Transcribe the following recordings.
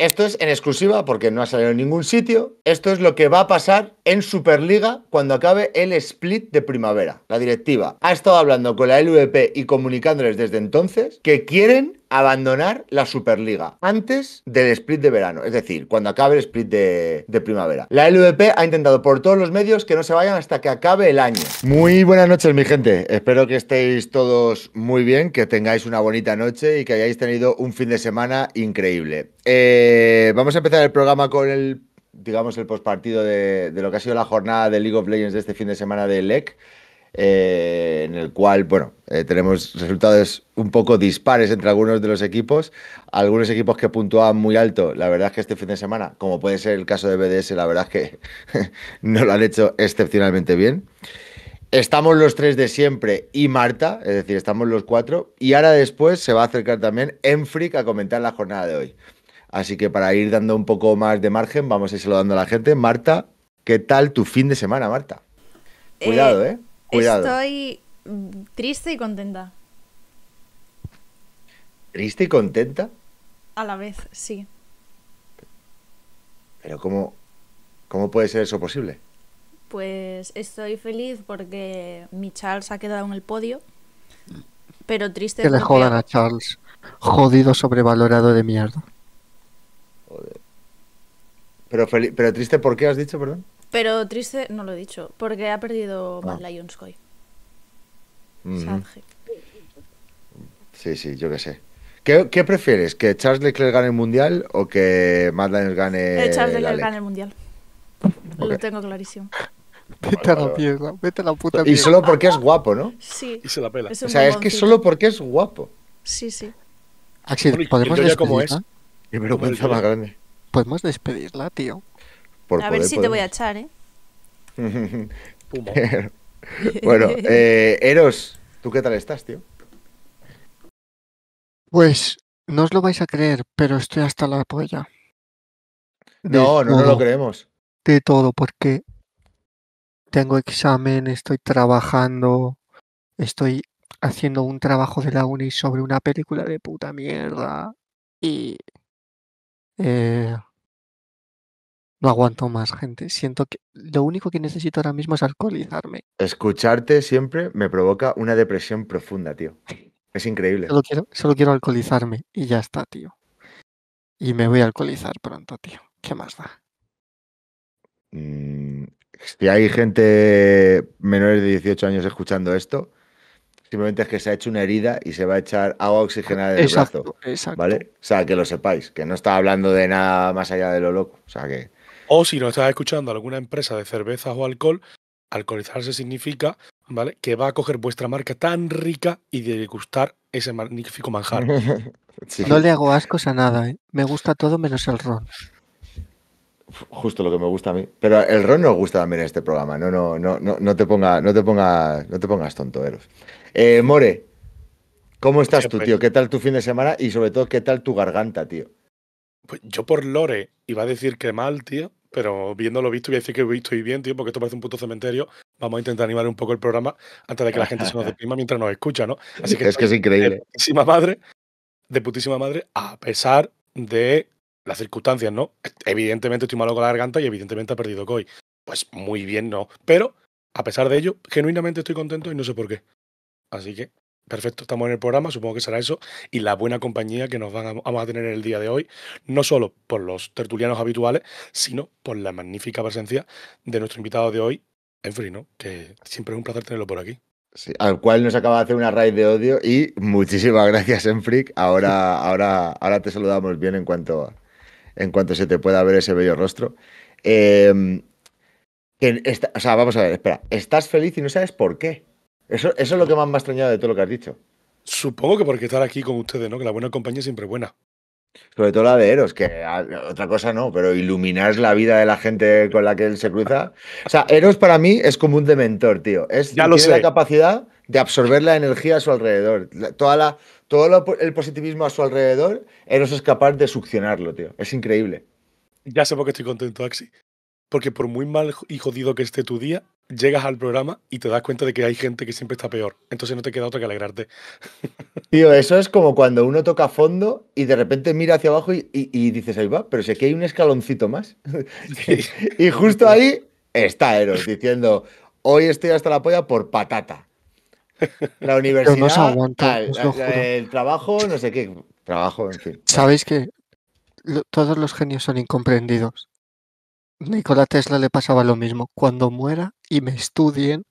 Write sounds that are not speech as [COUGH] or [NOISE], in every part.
Esto es en exclusiva porque no ha salido en ningún sitio. Esto es lo que va a pasar en Superliga cuando acabe el split de primavera. La directiva ha estado hablando con la LVP y comunicándoles desde entonces que quieren abandonar la Superliga antes del split de verano, es decir, cuando acabe el split de, primavera. La LVP ha intentado por todos los medios que no se vayan hasta que acabe el año. Muy buenas noches, mi gente. Espero que estéis todos muy bien, que tengáis una bonita noche y que hayáis tenido un fin de semana increíble. Eh, vamos a empezar el programa con el digamos, el postpartido de, lo que ha sido la jornada de League of Legends de este fin de semana de LEC. Eh, en el cual, bueno, eh, tenemos resultados un poco dispares entre algunos de los equipos. Algunos equipos que puntuaban muy alto, la verdad es que este fin de semana, como puede ser el caso de BDS, la verdad es que [LAUGHS] no lo han hecho excepcionalmente bien. Estamos los tres de siempre y Marta, es decir, estamos los cuatro. Y ahora después se va a acercar también Enfric a comentar la jornada de hoy. Así que para ir dando un poco más de margen, vamos a ir dando a la gente. Marta, ¿qué tal tu fin de semana, Marta? Eh, Cuidado, ¿eh? Cuidado. Estoy mm, triste y contenta. ¿Triste y contenta? A la vez, sí. Pero ¿cómo, cómo puede ser eso posible? Pues estoy feliz porque mi Charles ha quedado en el podio. Pero triste. Que le jodan a Charles. Jodido sobrevalorado de mierda. Pero, pero triste, ¿por qué has dicho, perdón? Pero triste, no lo he dicho, porque ha perdido ah. Bad ah. Sí, sí, yo qué sé. ¿Qué, prefieres? ¿Que Charles Leclerc gane el mundial o que Matt Lyons gane el eh, Charles Leclerc gane el mundial. Lo tengo clarísimo. [LAUGHS] Vete a la mierda, vete a la puta mierda. Y solo porque es guapo, ¿no? Sí. Y se la pela. o sea, es que solo porque es guapo. Sí, sí. Axel, ¿podemos decir cómo es? más grande. Podemos despedirla, tío. a ver si te voy a echar, ¿eh? [LAUGHS] bueno, eh, Eros, ¿tú qué tal estás, tío? Pues no os lo vais a creer, pero estoy hasta la polla. no, no, lo creemos. De todo, porque tengo examen, estoy trabajando, estoy haciendo un trabajo de la uni sobre una película de puta mierda y eh, no aguanto más, gente. Siento que lo único que necesito ahora mismo es alcoholizarme. Escucharte siempre me provoca una depresión profunda, tío. Es increíble. Solo quiero, alcoholizarme y ya está, tío. Y me voy a alcoholizar pronto, tío. ¿Qué más da? Mm, si hay gente menores de 18 años escuchando esto, simplemente es que se ha hecho una herida y se va a echar agua oxigenada del brazo. Exacto. ¿Vale? O sea, que lo sepáis, que no está hablando de nada más allá de lo loco. O sea, que. O si nos estás escuchando alguna empresa de cervezas o alcohol, alcoholizarse significa ¿vale? que va a coger vuestra marca tan rica y degustar ese magnífico manjar. [LAUGHS] No le hago ascos a nada, ¿eh? me gusta todo menos el ron. Justo lo que me gusta a mí. Pero el ron nos gusta también en este programa. No, no, no, no, no te ponga, no te ponga, no te pongas tonto, Eros. Eh, More, ¿cómo estás tú, tío? ¿Qué tal tu fin de semana? Y sobre todo, ¿qué tal tu garganta, tío? Pues yo por Lore iba a decir que mal, tío, pero viendo lo visto, voy a decir que estoy bien, tío, porque esto parece un puto cementerio. Vamos a intentar animar un poco el programa antes de que la gente se nos [LAUGHS] deprima mientras nos escucha, ¿no? Así que es que es increíble. De putísima madre, a pesar de las circunstancias, ¿no? Evidentemente estoy malo con la garganta y evidentemente ha perdido COI. Pues muy bien, no. Pero, a pesar de ello, genuinamente estoy contento y no sé por qué. Así que Perfecto, estamos en el programa, supongo que será eso, y la buena compañía que nos vamos a tener el día de hoy, no solo por los tertulianos habituales, sino por la magnífica presencia de nuestro invitado de hoy, Enfri, ¿no? Que siempre es un placer tenerlo por aquí. Sí, al cual nos acaba de hacer una raíz de odio y muchísimas [LAUGHS] gracias, Enfric. Ahora, [LAUGHS] ahora, ahora te saludamos bien en cuanto, en cuanto se te pueda ver ese bello rostro. Em, o sea, vamos a ver, espera, estás feliz y no sabes por qué. Eso, eso es lo que más me ha extrañado de todo lo que has dicho. Supongo que porque estar aquí con ustedes, ¿no? Que la buena compañía siempre es buena. Sobre todo la de Eros, que otra cosa no, pero iluminar la vida de la gente con la que él se cruza. O sea, Eros para mí es como un dementor, tío. Es, ya tiene la capacidad de absorber la energía a su alrededor. toda todo el positivismo a su alrededor, Eros es capaz de succionarlo, tío. Es increíble. Ya sé por qué estoy contento, Axi. Porque por muy mal y jodido que esté tu día, llegas al programa y te das cuenta de que hay gente que siempre está peor. Entonces no te queda otra que alegrarte. [LAUGHS] Tío, eso es como cuando uno toca fondo y de repente mira hacia abajo y, dices, ahí va, pero sé que hay un escaloncito más. [LAUGHS] y justo ahí está Eros diciendo, hoy estoy hasta la polla por patata. La universidad, no el trabajo, no sé qué, trabajo, en fin. ¿Sabéis que todos los genios son incomprendidos? Nikola Tesla le pasaba lo mismo. Cuando muera y me estudien,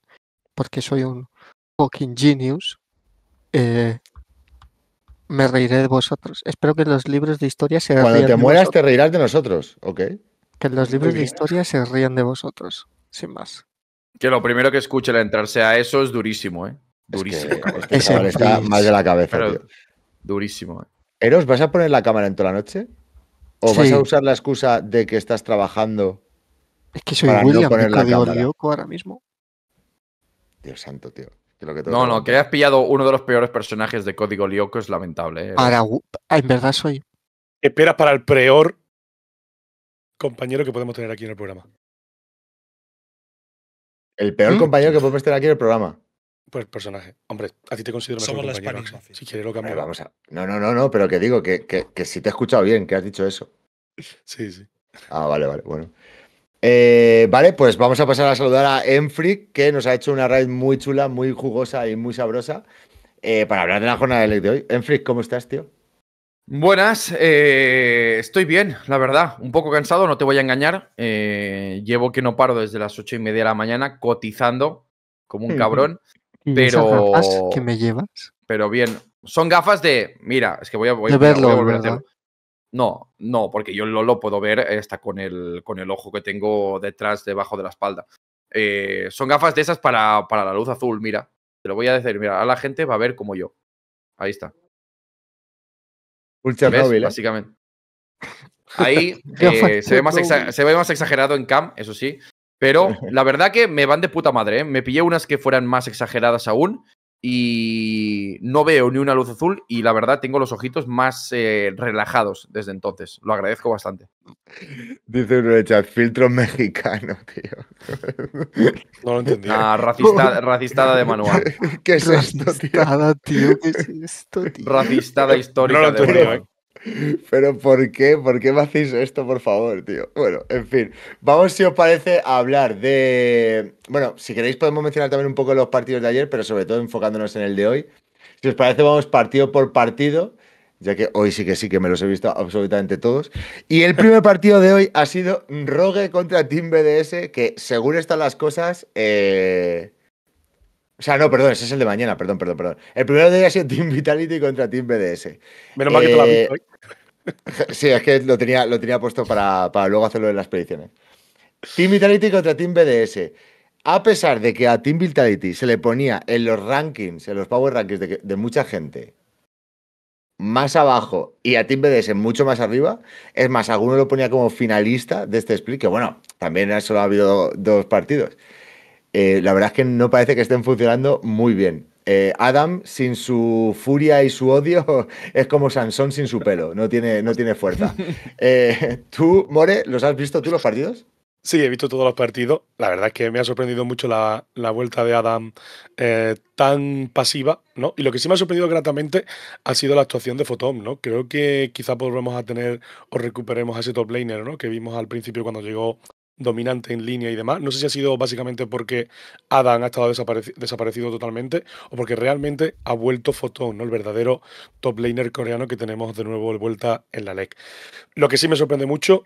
porque soy un fucking genius, eh, me reiré de vosotros. Espero que los libros de historia se Cuando te mueras te reirás de nosotros, ¿ok? Que los libros de historia se rían de vosotros, sin más. Que lo primero que escuche al entrarse a eso es durísimo, ¿eh? Durísimo. Es que, este [LAUGHS] está mal de la cabeza, tío. Durísimo, ¿eh? Eros, ¿vas a poner la cámara en toda la noche? ¿O vas a usar la excusa de que estás trabajando? Es que soy William, no Código la ahora mismo. Dios santo, tío. no, no, que hayas pillado uno de los peores personajes de Código Lyoko es lamentable. Eh, ah, en verdad soy. Espera para el peor compañero que podemos tener aquí en el programa. El peor ¿Mm? compañero que podemos tener aquí en el programa. Pues personaje. Hombre, a ti te considero mejor compañero, Si quieres lo Vamos No, no, no, no, pero que digo que, que, si te he escuchado bien, que has dicho eso. Sí, sí. Ah, vale, vale, bueno. Eh, vale, pues vamos a pasar a saludar a Enfric, que nos ha hecho una raid muy chula, muy jugosa y muy sabrosa eh, para hablar de la jornada de hoy. Enfric, ¿cómo estás, tío? Buenas, eh, estoy bien, la verdad. Un poco cansado, no te voy a engañar. llevo que no paro desde las ocho y media de la mañana cotizando como un [LAUGHS] cabrón pero. que me llevas? Pero bien, son gafas de. Mira, es que voy a, voy, a volver a hacer. No, no, porque yo lo, lo puedo ver está eh, con el, con el ojo que tengo detrás, debajo de la espalda. Eh, son gafas de esas para, para la luz azul, mira. Te lo voy a decir, mira, a la gente va a ver como yo. Ahí está. Ultra ¿eh? Básicamente. Ahí [LAUGHS] se, ve más exagerado en cam, eso sí, pero [LAUGHS] la verdad que me van de puta madre, ¿eh? Me pillé unas que fueran más exageradas aún y no veo ni una luz azul y la verdad tengo los ojitos más eh, relajados desde entonces. Lo agradezco bastante. Dice uno de chat, filtro mexicano, [LAUGHS] tío. No lo entendí. Ah, [LAUGHS] racistada de manual. ¿Qué es esto, tío? ¿Qué es esto, tío? Racistada histórica de pero ¿por qué? ¿Por qué me hacéis esto, por favor, tío? Bueno, en fin, vamos si os parece a hablar de... Bueno, si queréis podemos mencionar también un poco los partidos de ayer, pero sobre todo enfocándonos en el de hoy. Si os parece, vamos partido por partido, ya que hoy sí que sí que me los he visto absolutamente todos. Y el primer partido de hoy ha sido Rogue contra Team BDS, que según están las cosas... Eh, o sea, no, perdón, ese es el de mañana, perdón, perdón, perdón. El primero de hoy ha sido Team Vitality contra Team BDS. Menos mal que te lo has eh, [LAUGHS] Sí, es que lo tenía, lo tenía puesto para, para luego hacerlo en las predicciones. Team Vitality contra Team BDS. A pesar de que a Team Vitality se le ponía en los rankings, en los power rankings de, mucha gente, más abajo y a Team BDS mucho más arriba. Es más, alguno lo ponía como finalista de este split, que bueno, también solo ha habido dos partidos. Eh, la verdad es que no parece que estén funcionando muy bien. Eh, Adam, sin su furia y su odio, [LAUGHS] es como Sansón sin su pelo, no tiene, no tiene fuerza. [LAUGHS] Eh, ¿Tú, More, los has visto tú los partidos? Sí, he visto todos los partidos. La verdad es que me ha sorprendido mucho la, vuelta de Adam tan pasiva, ¿no? Y lo que sí me ha sorprendido gratamente ha sido la actuación de Photom, ¿no? Creo que quizá volvemos a tener o recuperemos a ese top laner, ¿no? Que vimos al principio cuando llegó dominante en línea y demás. No sé si ha sido básicamente porque Adam ha estado desaparecido totalmente o porque realmente ha vuelto Fotón, ¿no? el verdadero top laner coreano que tenemos de nuevo de vuelta en la LEC. Lo que sí me sorprende mucho,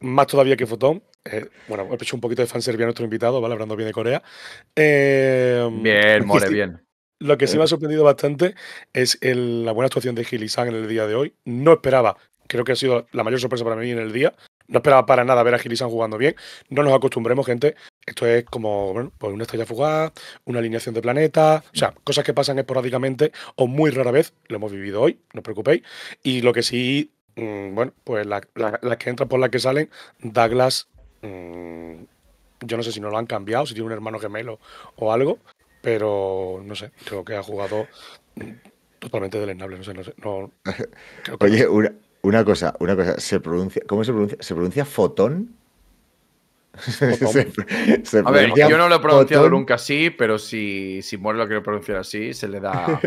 más todavía que Fotón, eh, bueno, he hecho un poquito de fanservice a nuestro invitado, ¿vale? hablando bien de Corea. Eh, bien, mole, bien. Lo que sí me ha eh. sorprendido bastante es la buena actuación de Gilisang en el día de hoy. No esperaba, creo que ha sido la mayor sorpresa para mí en el día, no esperaba para nada ver a Gilisan jugando bien. No nos acostumbremos, gente. Esto es como bueno, pues una estrella fugaz, una alineación de planetas, o sea, cosas que pasan esporádicamente o muy rara vez. Lo hemos vivido hoy, no os preocupéis. Y lo que sí, mm, bueno, pues las la, que entran por las que salen, Douglas, mm, yo no sé si no lo han cambiado, si tiene un hermano gemelo o algo, pero no sé, creo que ha jugado mm, totalmente delenable, no sé, no sé. Oye, una, una cosa, una cosa, se pronuncia, ¿cómo se pronuncia? ¿Se pronuncia fotón? [LAUGHS] a ver, yo no lo he pronunciado nunca así, pero si, si lo quiere pronunciar así, se le da.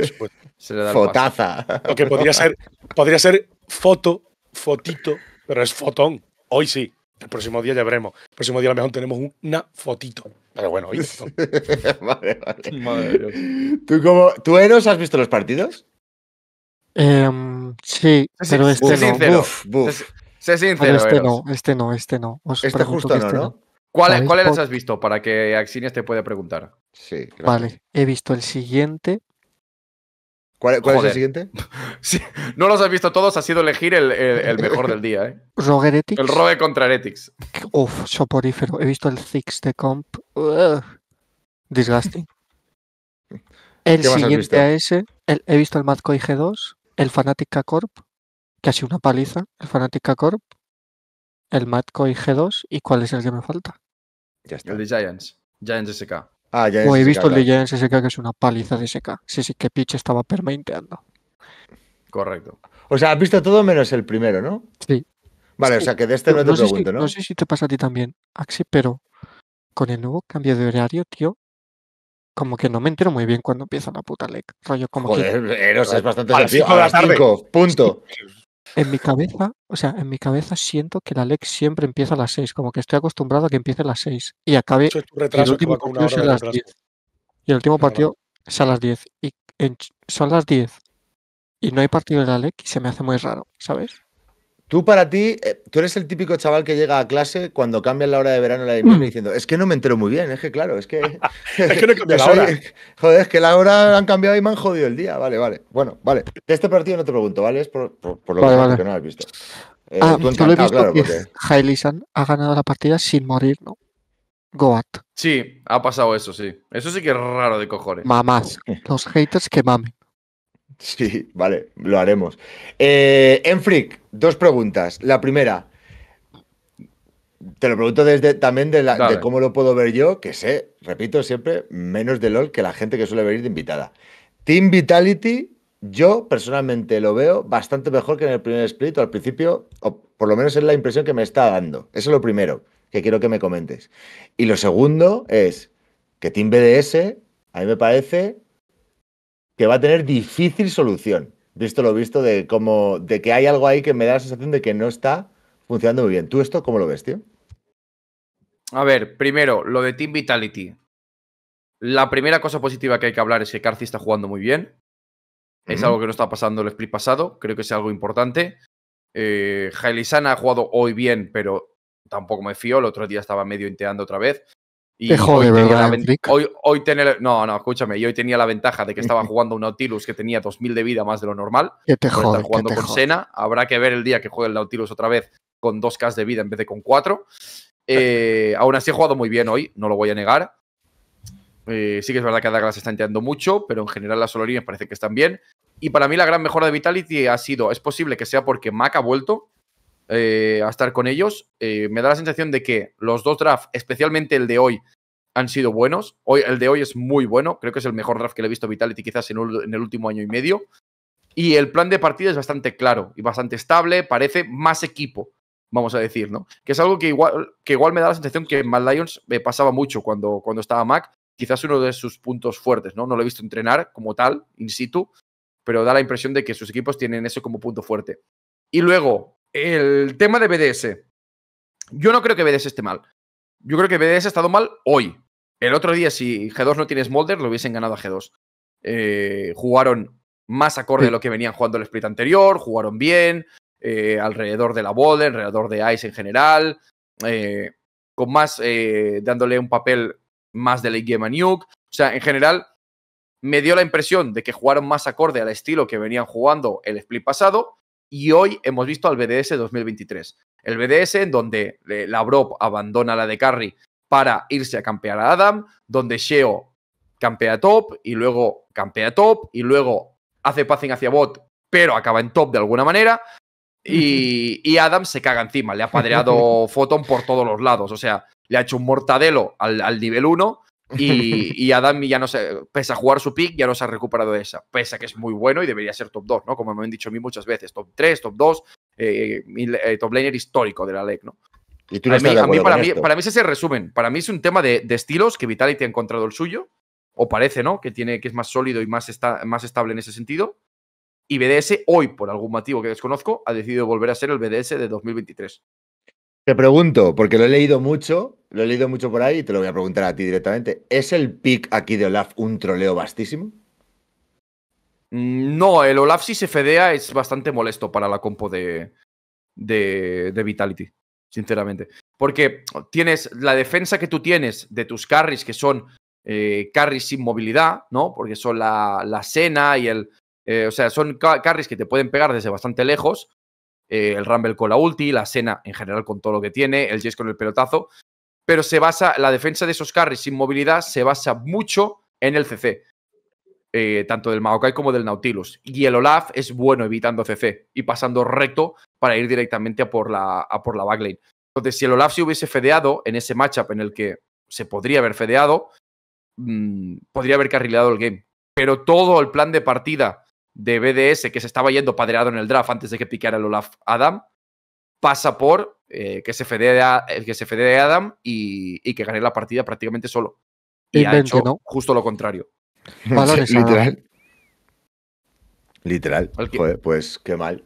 Se le da Fotaza. Lo que podría ser, podría ser foto, fotito, pero es fotón. Hoy sí. El próximo día ya veremos. El próximo día a lo mejor tenemos una fotito. Pero bueno, hoy. [LAUGHS] ¿Tú, cómo, ¿Tú, Eros, has visto los partidos? Em, Sí, pero este no. este no, este no, este justo no, este ¿no? no. cuáles has visto? Para que Axinias te pueda preguntar. Sí, Vale, he visto el siguiente. ¿Cuál, es el siguiente? [LAUGHS] no los has visto todos, ha sido elegir el, mejor del día. ¿eh? El Rogue contra Heretics. Uf, soporífero. He visto el Six de Comp. Disgusting. [LAUGHS] El siguiente a ese, he visto el Matco G2 el Fanatica Corp, que ha sido una paliza, el Fanatica Corp, el matco y G2 y cuál es el que me falta. Ya está. El de Giants, Giants SK. Ah, ya he visto el de Giants SK que es una paliza de SK. Sí, sí, que Pitch estaba permainteando. Correcto. O sea, has visto todo menos el primero, ¿no? Sí. Vale, o sea que de este no, te pregunto, ¿no? No sé si te pasa a ti también, Axi, pero con el nuevo cambio de horario, tío, como que no me entero muy bien cuando empieza la puta LEC. Rollo como Joder, que... es bastante a las punto. En mi cabeza, o sea, en mi cabeza siento que la LEC siempre empieza a las 6, como que estoy acostumbrado a que empiece a las 6 y acabe el último partido a las 10. Y el último partido es a las 10 y son las 10 y no hay partido de la LEC y se me hace muy raro, ¿sabes? Tú para ti, eh, tú eres el típico chaval que llega a clase cuando cambian la hora de verano la de invierno mm. diciendo, es que no me entero muy bien, es que claro, es que... [LAUGHS] [LAUGHS] es que la hora. [LAUGHS] es que la hora han cambiado y me han jodido el día, vale, vale. Bueno, vale. De este partido no te pregunto, ¿vale? Es por, lo que, no has visto. Eh, ah, tú, lo he visto ha ganado la partida sin morir, ¿no? Goat. Sí, ha pasado eso, sí. Eso sí que es raro de cojones. Mamás, los haters que mame. [LAUGHS] Sí, vale, lo haremos. Eh, en dos preguntas. La primera, te lo pregunto desde también de, de, cómo lo puedo ver yo, que sé, repito siempre, menos de LOL que la gente que suele venir de invitada. Team Vitality, yo personalmente lo veo bastante mejor que en el primer split o al principio, o por lo menos es la impresión que me está dando. Eso es lo primero que quiero que me comentes. Y lo segundo es que Team BDS, a mí me parece que va a tener difícil solución, visto lo visto, de cómo, de que hay algo ahí que me da la sensación de que no está funcionando muy bien. ¿Tú esto cómo lo ves, tío? A ver, primero, lo de Team Vitality. La primera cosa positiva que hay que hablar es que Carci está jugando muy bien. Es algo que no está pasando el split pasado. Creo que es algo importante. Eh, ha jugado hoy bien, pero tampoco me fío. El otro día estaba medio inteando otra vez. Y jode, hoy, ¿verdad, hoy, tener, no, no, escúchame, yo hoy tenía la ventaja de que estaba jugando un Nautilus que tenía 2000 de vida más de lo normal. Que te jode, jugando con Sena, habrá que ver el día que juegue el Nautilus otra vez con 2K de vida en vez de con 4. Eh, aún así he jugado muy bien hoy, no lo voy a negar. Eh, sí que es verdad que Daglas está entrando mucho, pero en general las Solorines parece que están bien. Y para mí la gran mejora de Vitality ha sido, es posible que sea porque Mac ha vuelto, eh, a estar con ellos. Eh, me da la sensación de que los dos drafts, especialmente el de hoy, han sido buenos. Hoy, el de hoy es muy bueno. Creo que es el mejor draft que le he visto a Vitality quizás en, el último año y medio. Y el plan de partida es bastante claro y bastante estable. Parece más equipo, vamos a decir, ¿no? Que es algo que igual, que igual me da la sensación que Mad Lions me eh, pasaba mucho cuando, cuando estaba Mac. Quizás uno de sus puntos fuertes, ¿no? No lo he visto entrenar como tal, in situ, pero da la impresión de que sus equipos tienen eso como punto fuerte. Y luego, el tema de BDS. Yo no creo que BDS esté mal. Yo creo que BDS ha estado mal hoy. El otro día, si G2 no tiene Smolder, lo hubiesen ganado a G2. Eh, jugaron más acorde a lo que venían jugando el split anterior, jugaron bien, eh, alrededor de la bola, alrededor de Ice en general, eh, con más, dándole un papel más de late game a Nuke. O sea, en general, me dio la impresión de que jugaron más acorde al estilo que venían jugando el split pasado y hoy hemos visto al BDS 2023. El BDS en donde eh, la Brop abandona la de Carry para irse a campear a Adam, donde Sheo campea top y luego campea top y luego hace passing hacia bot, pero acaba en top de alguna manera. Y, [LAUGHS] Adam se caga encima, le ha padreado [LAUGHS] Photon por todos los lados. O sea, le ha hecho un mortadelo al, al nivel 1 y, Adam ya no se, pese a jugar su pick, ya no se ha recuperado de esa. Pese a que es muy bueno y debería ser top 2, ¿no? Como me han dicho a mí muchas veces, top 3, top 2, eh, eh, top laner histórico de la LEC, ¿no? ¿Y tú para, mí, para ese es el resumen. Para mí es un tema de, estilos que Vitality ha encontrado el suyo, o parece, ¿no? Que, tiene, que es más sólido y más, más estable en ese sentido. Y BDS hoy, por algún motivo que desconozco, ha decidido volver a ser el BDS de 2023. Te pregunto, porque lo he leído mucho, lo he leído mucho por ahí y te lo voy a preguntar a ti directamente. ¿Es el pick aquí de Olaf un troleo vastísimo? Mm, no, el Olaf si se fedea es bastante molesto para la compo de, de, Vitality, sinceramente. Porque tienes la defensa que tú tienes de tus carries, que son eh, carries sin movilidad, ¿no? Porque son la, la cena y el. Eh, o sea, son carries que te pueden pegar desde bastante lejos. Eh, el Rumble con la ulti, la Sena en general con todo lo que tiene, el jess con el pelotazo, pero se basa, la defensa de esos carries sin movilidad se basa mucho en el CC. Eh, tanto del Maokai como del Nautilus. Y el Olaf es bueno evitando CC y pasando recto para ir directamente a por la, por la backlane. Entonces, si el Olaf se hubiese fedeado en ese matchup en el que se podría haber fedeado, mm, podría haber carrileado el game. Pero todo el plan de partida de BDS que se estaba yendo padreado en el draft antes de que piqueara el Olaf Adam, pasa por eh, que, se fede el eh, que Adam y, que gane la partida prácticamente solo. Y ha hecho justo lo contrario. [LAUGHS] Literal. Literal. pues qué mal.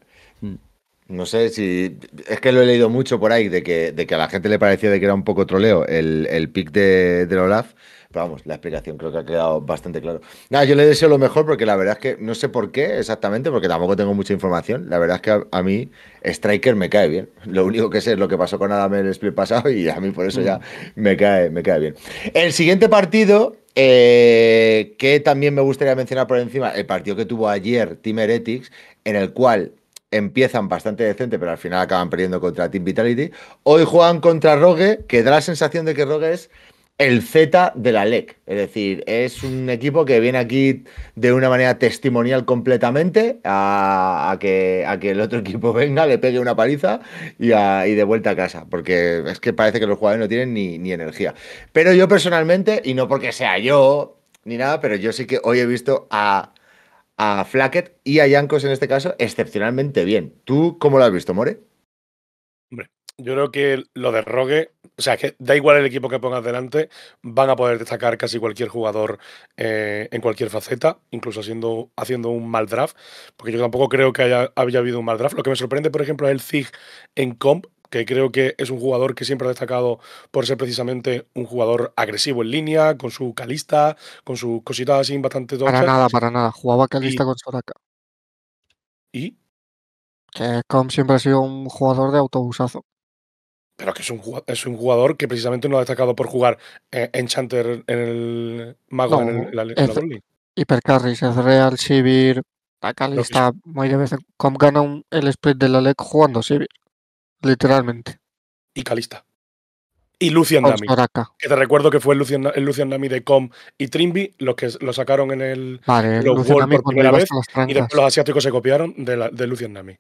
No sé si. Es que lo he leído mucho por ahí, de que, de que a la gente le parecía de que era un poco troleo el, pick de, de Olaf. Pero vamos, la explicación creo que ha quedado bastante claro. Nada, yo le deseo lo mejor porque la verdad es que no sé por qué exactamente, porque tampoco tengo mucha información. La verdad es que a, mí Striker me cae bien. [LAUGHS] Lo único que sé es lo que pasó con Adam en el split pasado y a mí por eso ya mm. me cae, me cae bien. El siguiente partido eh, que también me gustaría mencionar por encima, el partido que tuvo ayer Team Heretics, en el cual empiezan bastante decente, pero al final acaban perdiendo contra Team Vitality. Hoy juegan contra Rogue, que da la sensación de que Rogue es el Z de la LEC. Es decir, es un equipo que viene aquí de una manera testimonial completamente a, que, a que el otro [LAUGHS] equipo venga, le pegue una paliza y, de vuelta a casa. Porque es que parece que los jugadores no tienen ni, energía. Pero yo personalmente, y no porque sea yo ni nada, pero yo sí que hoy he visto a, a Flackett y a Yankos en este caso excepcionalmente bien. ¿Tú cómo lo has visto, More? Hombre, yo creo que lo de Rogue o sea, que da igual el equipo que pongas delante, van a poder destacar casi cualquier jugador eh, en cualquier faceta, incluso haciendo, un mal draft, porque yo tampoco creo que haya, habido un mal draft. Lo que me sorprende, por ejemplo, es el Zig en comp, que creo que es un jugador que siempre ha destacado por ser precisamente un jugador agresivo en línea, con su calista, con su cositas así bastante Para nada, para nada. Jugaba calista con Soraka. ¿Y? Que Comp siempre ha sido un jugador de autobusazo pero que es un, es un jugador que precisamente no ha destacado por jugar e-, Enchanter en el Mago en, el, la, en es Real, Sivir, calista está muy de vez gana el split de la LEC jugando Sivir, literalmente. Y Calista. Y Lucian Nami. Que te recuerdo que fue el Lucian, Nami de Com y Trimby los que lo sacaron en el World por primera vez. Y los asiáticos se copiaron de, de Lucian Nami.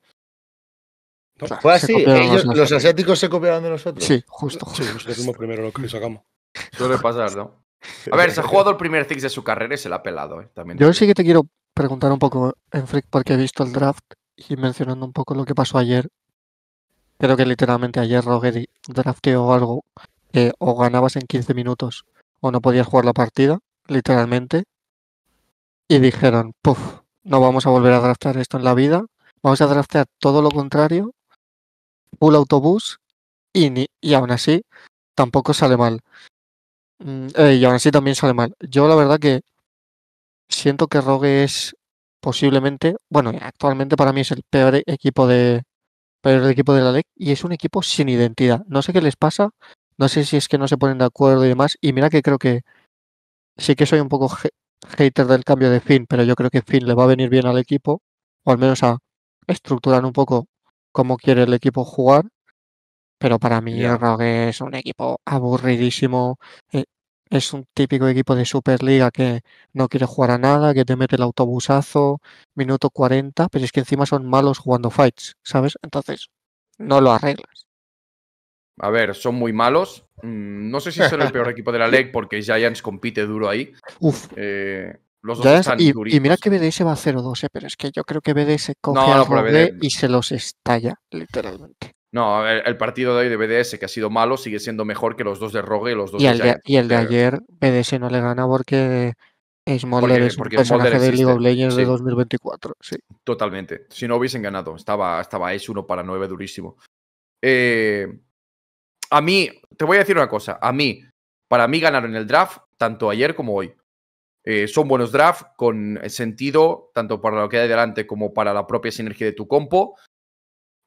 Fue ellos, los asiáticos se copiaron de nosotros. Sí, justo. Sí, primero lo que sacamos. A ver, se ha jugado el primer Six de su carrera y se la ha pelado. ¿eh? También Yo sí que te quiero preguntar un poco en Freak porque he visto el draft y mencionando un poco lo que pasó ayer. Creo que literalmente ayer Roger drafteó algo que o ganabas en 15 minutos o no podías jugar la partida, literalmente. Y dijeron, puff, no vamos a volver a draftar esto en la vida. Vamos a draftear todo lo contrario pull autobús y, ni, y aún así tampoco sale mal. Mm, eh, y aún así también sale mal. Yo la verdad que siento que Rogue es posiblemente, bueno, actualmente para mí es el peor equipo de peor equipo de la LEC y es un equipo sin identidad. No sé qué les pasa, no sé si es que no se ponen de acuerdo y demás. Y mira que creo que sí que soy un poco hater del cambio de Finn, pero yo creo que Finn le va a venir bien al equipo, o al menos a estructurar un poco cómo quiere el equipo jugar, pero para mí el Rogue es un equipo aburridísimo. Eh, es un típico equipo de Superliga que no quiere jugar a nada, que te mete el autobusazo, minuto 40, pero es que encima son malos jugando fights, ¿sabes? Entonces, no lo arreglas. A ver, son muy malos. Mm, no sé si son el peor [LAUGHS] equipo de la LEC porque Giants compite duro ahí. Uf. Eh, y, mira que BDS va a 0 12 ¿eh? pero es que yo creo que BDS coge y se los estalla, literalmente. No, el, partido de hoy de BDS, que ha sido malo, sigue siendo mejor que los dos de Rogue y los dos de, el de Y el de ayer, BDS no le gana porque es porque, personaje de League of este, Legends de 2024. Sí. Totalmente. Si no hubiesen ganado, estaba, estaba 1 para 9 durísimo. Eh, a mí, te voy a decir una cosa. A mí, para mí ganaron el draft tanto ayer como hoy. Eh, son buenos drafts con sentido tanto para lo que hay delante como para la propia sinergia de tu compo.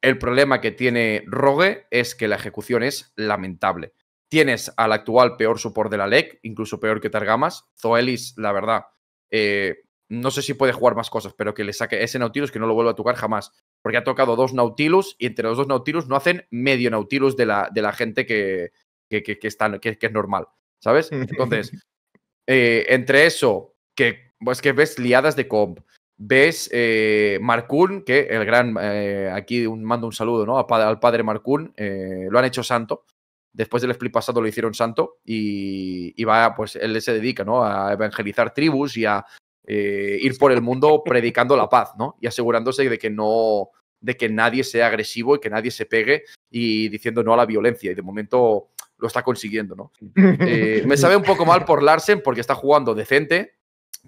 El problema que tiene Rogue es que la ejecución es lamentable. Tienes al actual peor support de la LEC, incluso peor que Targamas. Zoelis, la verdad, eh, no sé si puede jugar más cosas, pero que le saque ese Nautilus que no lo vuelva a tocar jamás. Porque ha tocado dos Nautilus y entre los dos Nautilus no hacen medio Nautilus de la, de la gente que, que, está, que es normal. ¿Sabes? [LAUGHS] Entonces, eh, entre eso, que pues, que ves liadas de comp, ves eh, Marcún, que el gran, eh, aquí mando un saludo ¿no? al padre Marcún, lo han hecho santo, después del split pasado lo hicieron santo y, va, pues él se dedica ¿no? a evangelizar tribus y a ir por el mundo [LAUGHS] predicando la paz ¿no? y asegurándose de que no de que nadie sea agresivo y que nadie se pegue y diciendo no a la violencia. Y de momento lo está consiguiendo, ¿no? Eh, me sabe un poco mal [LAUGHS] por Larsen porque está jugando decente,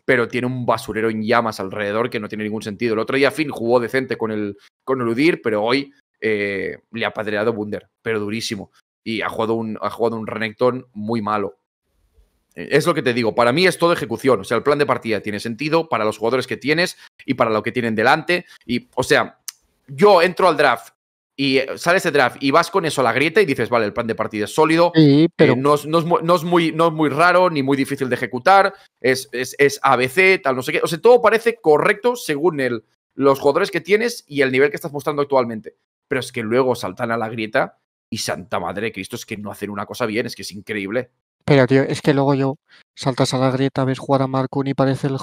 pero tiene un basurero en llamas alrededor que no tiene ningún sentido. El otro día Finn jugó decente con el, con Udir, pero hoy eh, le ha padreado Bunder, pero durísimo. Y ha jugado un, ha jugado un Renekton muy malo. Eh, es lo que te digo, para mí es todo ejecución, o sea, el plan de partida tiene sentido para los jugadores que tienes y para lo que tienen delante. Y, o sea, yo entro al draft y eh, sale ese draft y vas con eso a la grieta y dices, vale, el plan de partida es sólido, eh, pero... no, es, no, es, muy, no, es, muy, raro ni muy difícil de ejecutar, es, es, ABC, tal, no sé qué. O sea, todo parece correcto según el, los jugadores que tienes y el nivel que estás mostrando actualmente. Pero es que luego saltan a la grieta y santa madre de Cristo, es que no hacen una cosa bien, es que es increíble. Pero, tío, es que luego yo saltas a la grieta, ves jugar a Marco y parece el,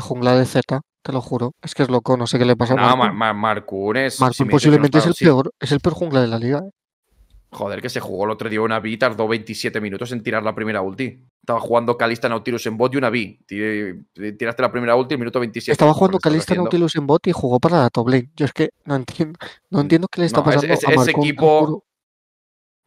jungla de Z. Te lo juro. Es que es loco, no sé qué le pasa a más, Marcun. es. es el, peor, es de la liga. ¿eh? Joder, que se jugó el otro día una B y tardó 27 minutos en tirar la primera ulti. Estaba jugando Calista Nautilus en bot y una B. Eh, tiraste la primera ulti el minuto 27. Estaba jugando Calista Nautilus en bot y jugó para la top Yo es que no entiendo, no qué le está pasando a Ese equipo.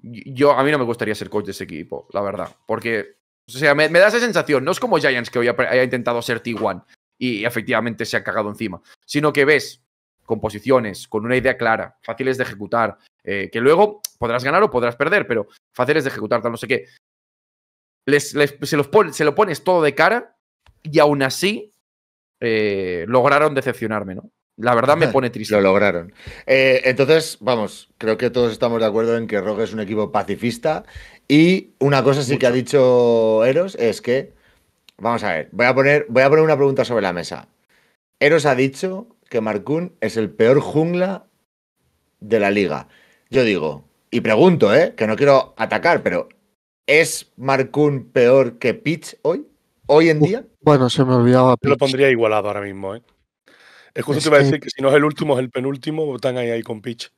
Yo, a mí no me gustaría ser coach de ese equipo, la verdad. Porque, o sea, me, da esa sensación. No es como Giants que hoy haya intentado ser T1 y efectivamente se ha cagado encima, sino que ves composiciones con una idea clara, fáciles de ejecutar, eh, que luego podrás ganar o podrás perder, pero fáciles de ejecutar, tal no sé qué. se, lo pones todo de cara y aún así eh, lograron decepcionarme, ¿no? La verdad me [LAUGHS] pone triste. Lo lograron. Eh, entonces, vamos, creo que todos estamos de acuerdo en que Rogue es un equipo pacifista. Y una cosa sí que ha dicho Eros es que Vamos a ver, voy a poner, voy a una pregunta sobre la mesa. Eros ha dicho que Marcún es el peor jungla de la liga. Yo digo, y pregunto, ¿eh? Que no quiero atacar, pero ¿es Marcún peor que Pitch hoy? ¿Hoy en día? Bueno, se me olvidaba. lo pondría igualado ahora mismo, ¿eh? Es justo que te iba a decir que si no es el último, es el penúltimo, están ahí, ahí con Pitch.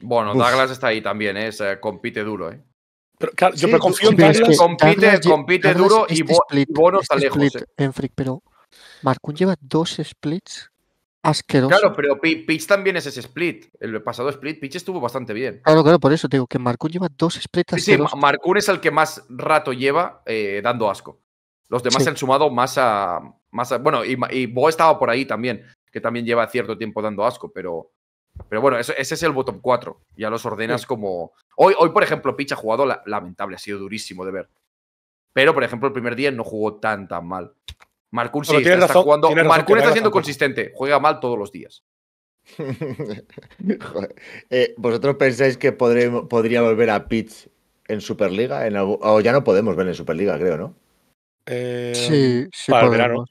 Bueno, Douglas está ahí también, ¿eh? compite duro, ¿eh? yo que compite, compite duro y, este bonos este eh. En pero Marcún lleva dos splits asquerosos. Claro, pero Pitch también es ese split. El pasado split, Pitch estuvo bastante bien. Claro, claro, por eso digo que Marcún lleva dos splits asquerosos. Sí, sí Marcún es el que más rato lleva eh, dando asco. Los demás se han sumado más a. Más bueno, y, y Bo estaba por ahí también, que también lleva cierto tiempo dando asco, pero. Pero bueno, ese es el bottom 4. Ya los ordenas como. Hoy, hoy, por ejemplo, Pitch ha jugado lamentable, ha sido durísimo de ver. Pero, por ejemplo, el primer día no jugó tan, tan mal. Marcún está, jugando. está siendo consistente. Juega mal todos los días. [LAUGHS] Eh, ¿Vosotros pensáis que Podríamos podría volver a Pitch en Superliga? En o ya no podemos ver en Superliga, creo, ¿no? Eh, sí, sí. Para el verano.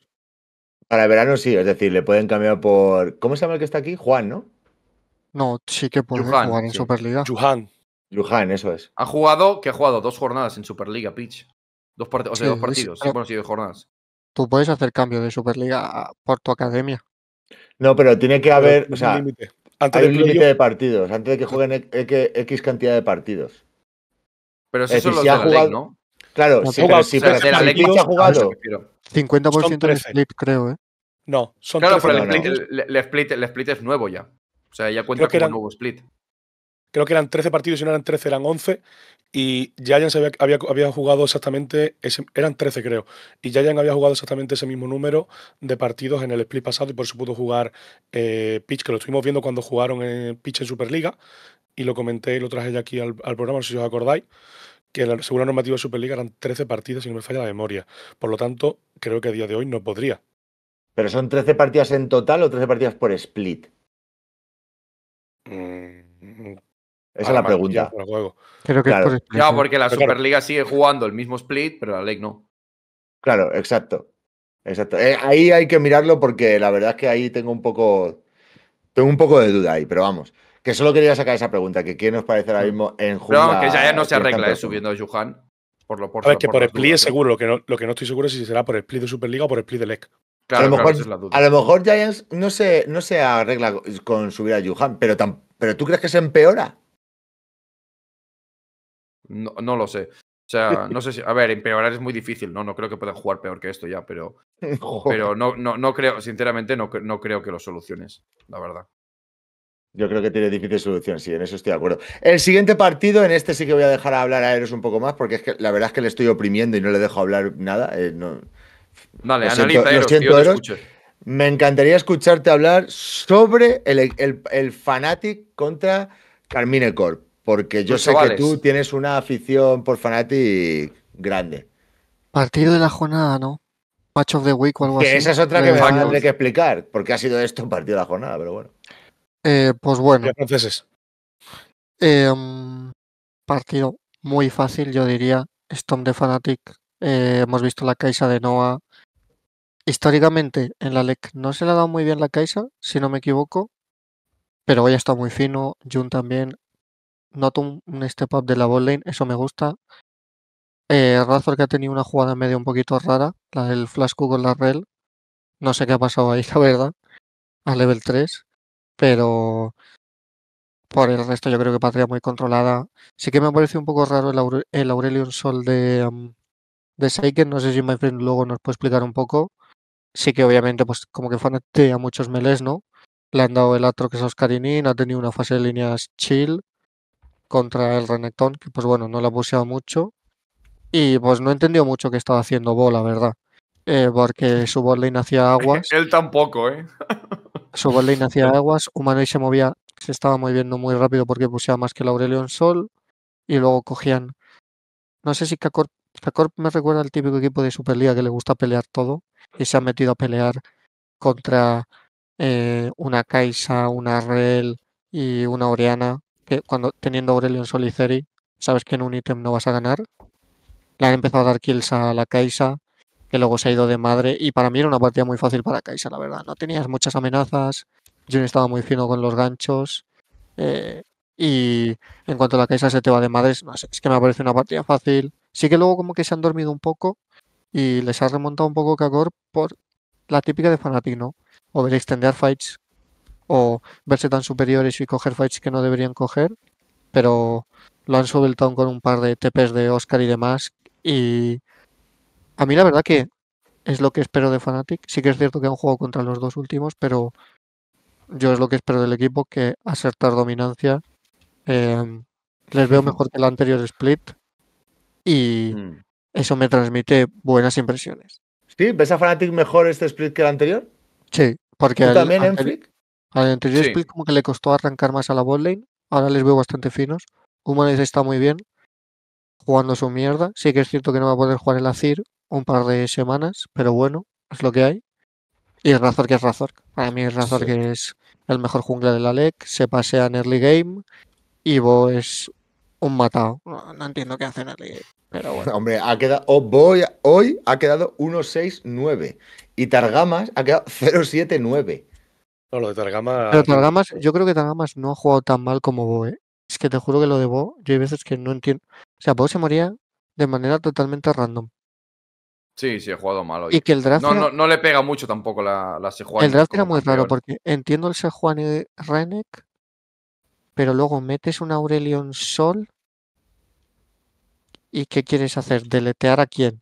Para el verano sí, es decir, le pueden cambiar por. ¿Cómo se llama el que está aquí? Juan, ¿no? No, sí que puede jugar en Superliga. Juhan. Juhan, eso es. Ha jugado, que ha jugado dos jornadas en Superliga, Pitch. Dos partidos, o sea, dos partidos. Sí, jornadas. Tú puedes hacer cambio de Superliga por tu academia. No, pero tiene que haber, o sea, hay un límite de partidos, antes de que jueguen e-, e-, e-, X cantidad de partidos. Pero eso es si de jugado, ¿no? Claro, si sí, ha jugado. 50% split, creo, ¿eh? No, son claro, pero el, split, es nuevo ya. O sea, ya cuenta que nuevo split. Creo que eran 13 partidos y no eran 13, eran 11. Y Giants había, había, jugado exactamente, ese, eran 13 creo, y Giants había jugado exactamente ese mismo número de partidos en el split pasado y por eso pudo jugar eh, Pitch, que lo estuvimos viendo cuando jugaron en eh, Pitch en Superliga y lo comenté y lo traje ya aquí al, programa, no sé si os acordáis, que según la normativa de Superliga eran 13 partidos, si no me falla la memoria. Por lo tanto, creo que a día de hoy no podría. ¿Pero son 13 partidas en total o 13 partidas por split? Eh, eh, esa es la pregunta. Creo que porque la Superliga sigue jugando el mismo split, pero la LEC no. Claro, exacto. Exacto. Eh, ahí hay que mirarlo porque la verdad es que ahí tengo un poco. Tengo un poco de duda ahí, pero vamos. Que solo quería sacar esa pregunta, que quién nos parece ahora mm. mismo en juego? No, que ya, no se arregla subiendo a Johan. Por lo, por, que por, split es seguro. Lo que, no, lo que no estoy seguro es si será por split de Superliga o por split de LEC a, lo mejor, Giants no se, no arregla con subir a Yuhan, pero, pero ¿tú crees que se empeora? No, lo sé. O sea, no sé si. A ver, empeorar es muy difícil, ¿no? No creo que pueda jugar peor que esto ya, pero. [LAUGHS] pero no, no, no creo, sinceramente, no, no creo que lo soluciones, la verdad. Yo creo que tiene difícil solución, sí, en eso estoy de acuerdo. El siguiente partido, en este sí que voy a dejar hablar a Eros un poco más, porque es que la verdad es que le estoy oprimiendo y no le dejo hablar nada. Eh, no, vale analiza, siento, Me encantaría escucharte hablar sobre el, el, Fanatic contra Carmine Corp, porque yo pues sé que tú tienes una afición por Fanatic grande. Partido de la jornada, ¿no? Match of the Week o algo así. Esa es otra que me tendré que explicar, porque ha sido esto un partido de la jornada, pero bueno. Eh, pues bueno. Franceses. Em, partido muy fácil, yo diría. Stomp de Fanatic. Eh, hemos visto la caixa de Noah históricamente en la LEC no se le ha dado muy bien la Caixa, si no me equivoco, pero hoy ha estado muy fino, Jun también. Noto un, step up de la ball lane, eso me gusta. Eh, Razor que ha tenido una jugada medio un poquito rara, la del Flasco con la Rel. No sé qué ha pasado ahí, [LAUGHS] la verdad, a level 3, pero por el resto yo creo que Patria muy controlada. Sí que me parece un poco raro el, Aurelio Aurelion Sol de, Saiken. Mm, de no sé si MyFriend luego nos puede explicar un poco, sí que obviamente, pues como que fue a muchos melés, ¿no? Le han dado el atro que es Oscarinin, ha tenido una fase de líneas chill contra el Renekton, que pues bueno, no la ha mucho. Y pues no entendió mucho que estaba haciendo bola, verdad. Eh, porque su botlane hacía [LAUGHS] aguas. Él tampoco, ¿eh? [LAUGHS] su botlane hacía aguas. Humanoid se movía, se estaba moviendo muy rápido porque buceaba más que el en Sol. Y luego cogían. No sé si Kakorp, me recuerda al típico equipo de Superliga que le gusta pelear todo que se han metido a pelear contra eh, una Kaisa, una Rel y una Oriana, que cuando teniendo Aurelion Soliceri, sabes que en un ítem no vas a ganar. Le han empezado a dar kills a la Kaisa, que luego se ha ido de madre. Y para mí era una partida muy fácil para Kaisa, la verdad. No tenías muchas amenazas. yo estaba muy fino con los ganchos. Eh, y en cuanto a la Kaisa se te va de madre es que me parece una partida fácil. Sí que luego como que se han dormido un poco, y les ha remontado un poco Cagor por la típica de Fnatic, ¿no? O ver extender fights o verse tan superiores y coger fights que no deberían coger, pero lo han subido con un par de TPs de Oscar y demás y a mí la verdad que es lo que espero de Fnatic. Sí que es cierto que han jugado contra los dos últimos, pero yo es lo que espero del equipo, que acertar dominancia. Eh, les veo mm. mejor que el anterior split y mm eso me transmite buenas impresiones. ¿Sí? ¿Ves a Fnatic mejor este split que el anterior? Sí, porque. también en Al anterior split como que le costó arrancar más a la botlane. Ahora les veo bastante finos. humanes está muy bien. Jugando su mierda. Sí que es cierto que no va a poder jugar el Azir un par de semanas, pero bueno, es lo que hay. Y que es Razor. Para mí es que es el mejor jungla de la LEC. Se pasea en early game. Ivo es un matado. No, entiendo qué hacen aquí. Pero [LAUGHS] bueno. Hombre, ha quedado, oh hoy ha quedado 169 y Targamas ha quedado 079. [LAUGHS] No, lo Pero Targamas, yo creo que Targamas no ha jugado tan mal como Boe. ¿eh? Es que te juro que lo de Boe, yo hay veces que no entiendo. O sea, Bo se moría de manera totalmente random. Sí, sí, ha jugado mal hoy. Y que el draft no, le pega mucho tampoco la, la Sejuani. El draft era muy raro porque entiendo el Sejuani Renek, pero luego metes un Aurelion Sol y ¿qué quieres hacer? ¿Deletear a quién?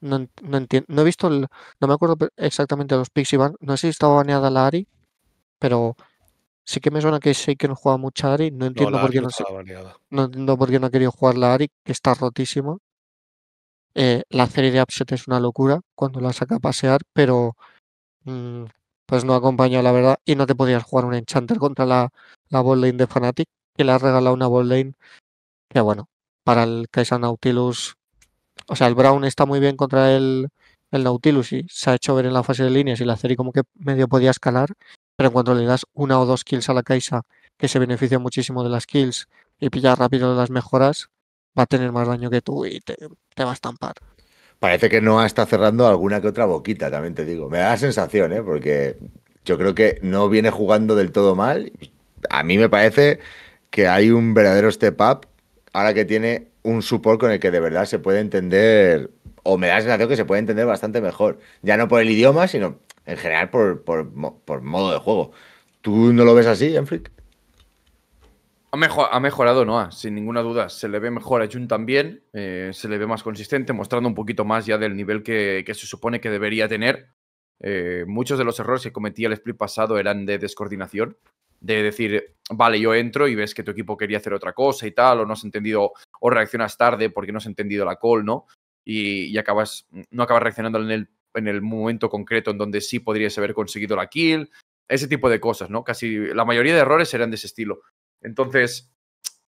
No, entiendo, no he visto, no me acuerdo exactamente de los Pixie Ban, no sé si estaba baneada la Ari, pero sí que me suena que sé que no juega mucha Ari, no entiendo por qué no, no entiendo por qué no ha querido jugar la Ari, que está rotísimo eh, la serie de upset es una locura cuando la saca a pasear, pero mm, pues no acompañó, la verdad, y no te podías jugar un Enchanter contra la, la lane de Fnatic, que le ha regalado una ball lane que, bueno, para el Kai'Sa Nautilus, o sea, el Brown está muy bien contra el, Nautilus y se ha hecho ver en la fase de líneas y la serie como que medio podía escalar, pero en cuanto le das una o dos kills a la Kai'Sa, que se beneficia muchísimo de las kills y pilla rápido las mejoras, va a tener más daño que tú y te, te va a estampar. Parece que no está cerrando alguna que otra boquita, también te digo. Me da la sensación, ¿eh? porque yo creo que no viene jugando del todo mal. A mí me parece que hay un verdadero step up ahora que tiene un support con el que de verdad se puede entender, o me da la sensación que se puede entender bastante mejor. Ya no por el idioma, sino en general por, modo de juego. ¿Tú no lo ves así, Enfric? Ha, mejor, ha, mejorado Noah, sin ninguna duda. Se le ve mejor a Jun también, eh, se le ve más consistente, mostrando un poquito más ya del nivel que, se supone que debería tener. Eh, muchos de los errores que cometía el split pasado eran de descoordinación, de decir, vale, yo entro y ves que tu equipo quería hacer otra cosa y tal, o no has entendido, o reaccionas tarde porque no has entendido la call, ¿no? Y, acabas, no acabas reaccionando en el, en el momento concreto en donde sí podrías haber conseguido la kill, ese tipo de cosas, ¿no? Casi la mayoría de errores eran de ese estilo. Entonces,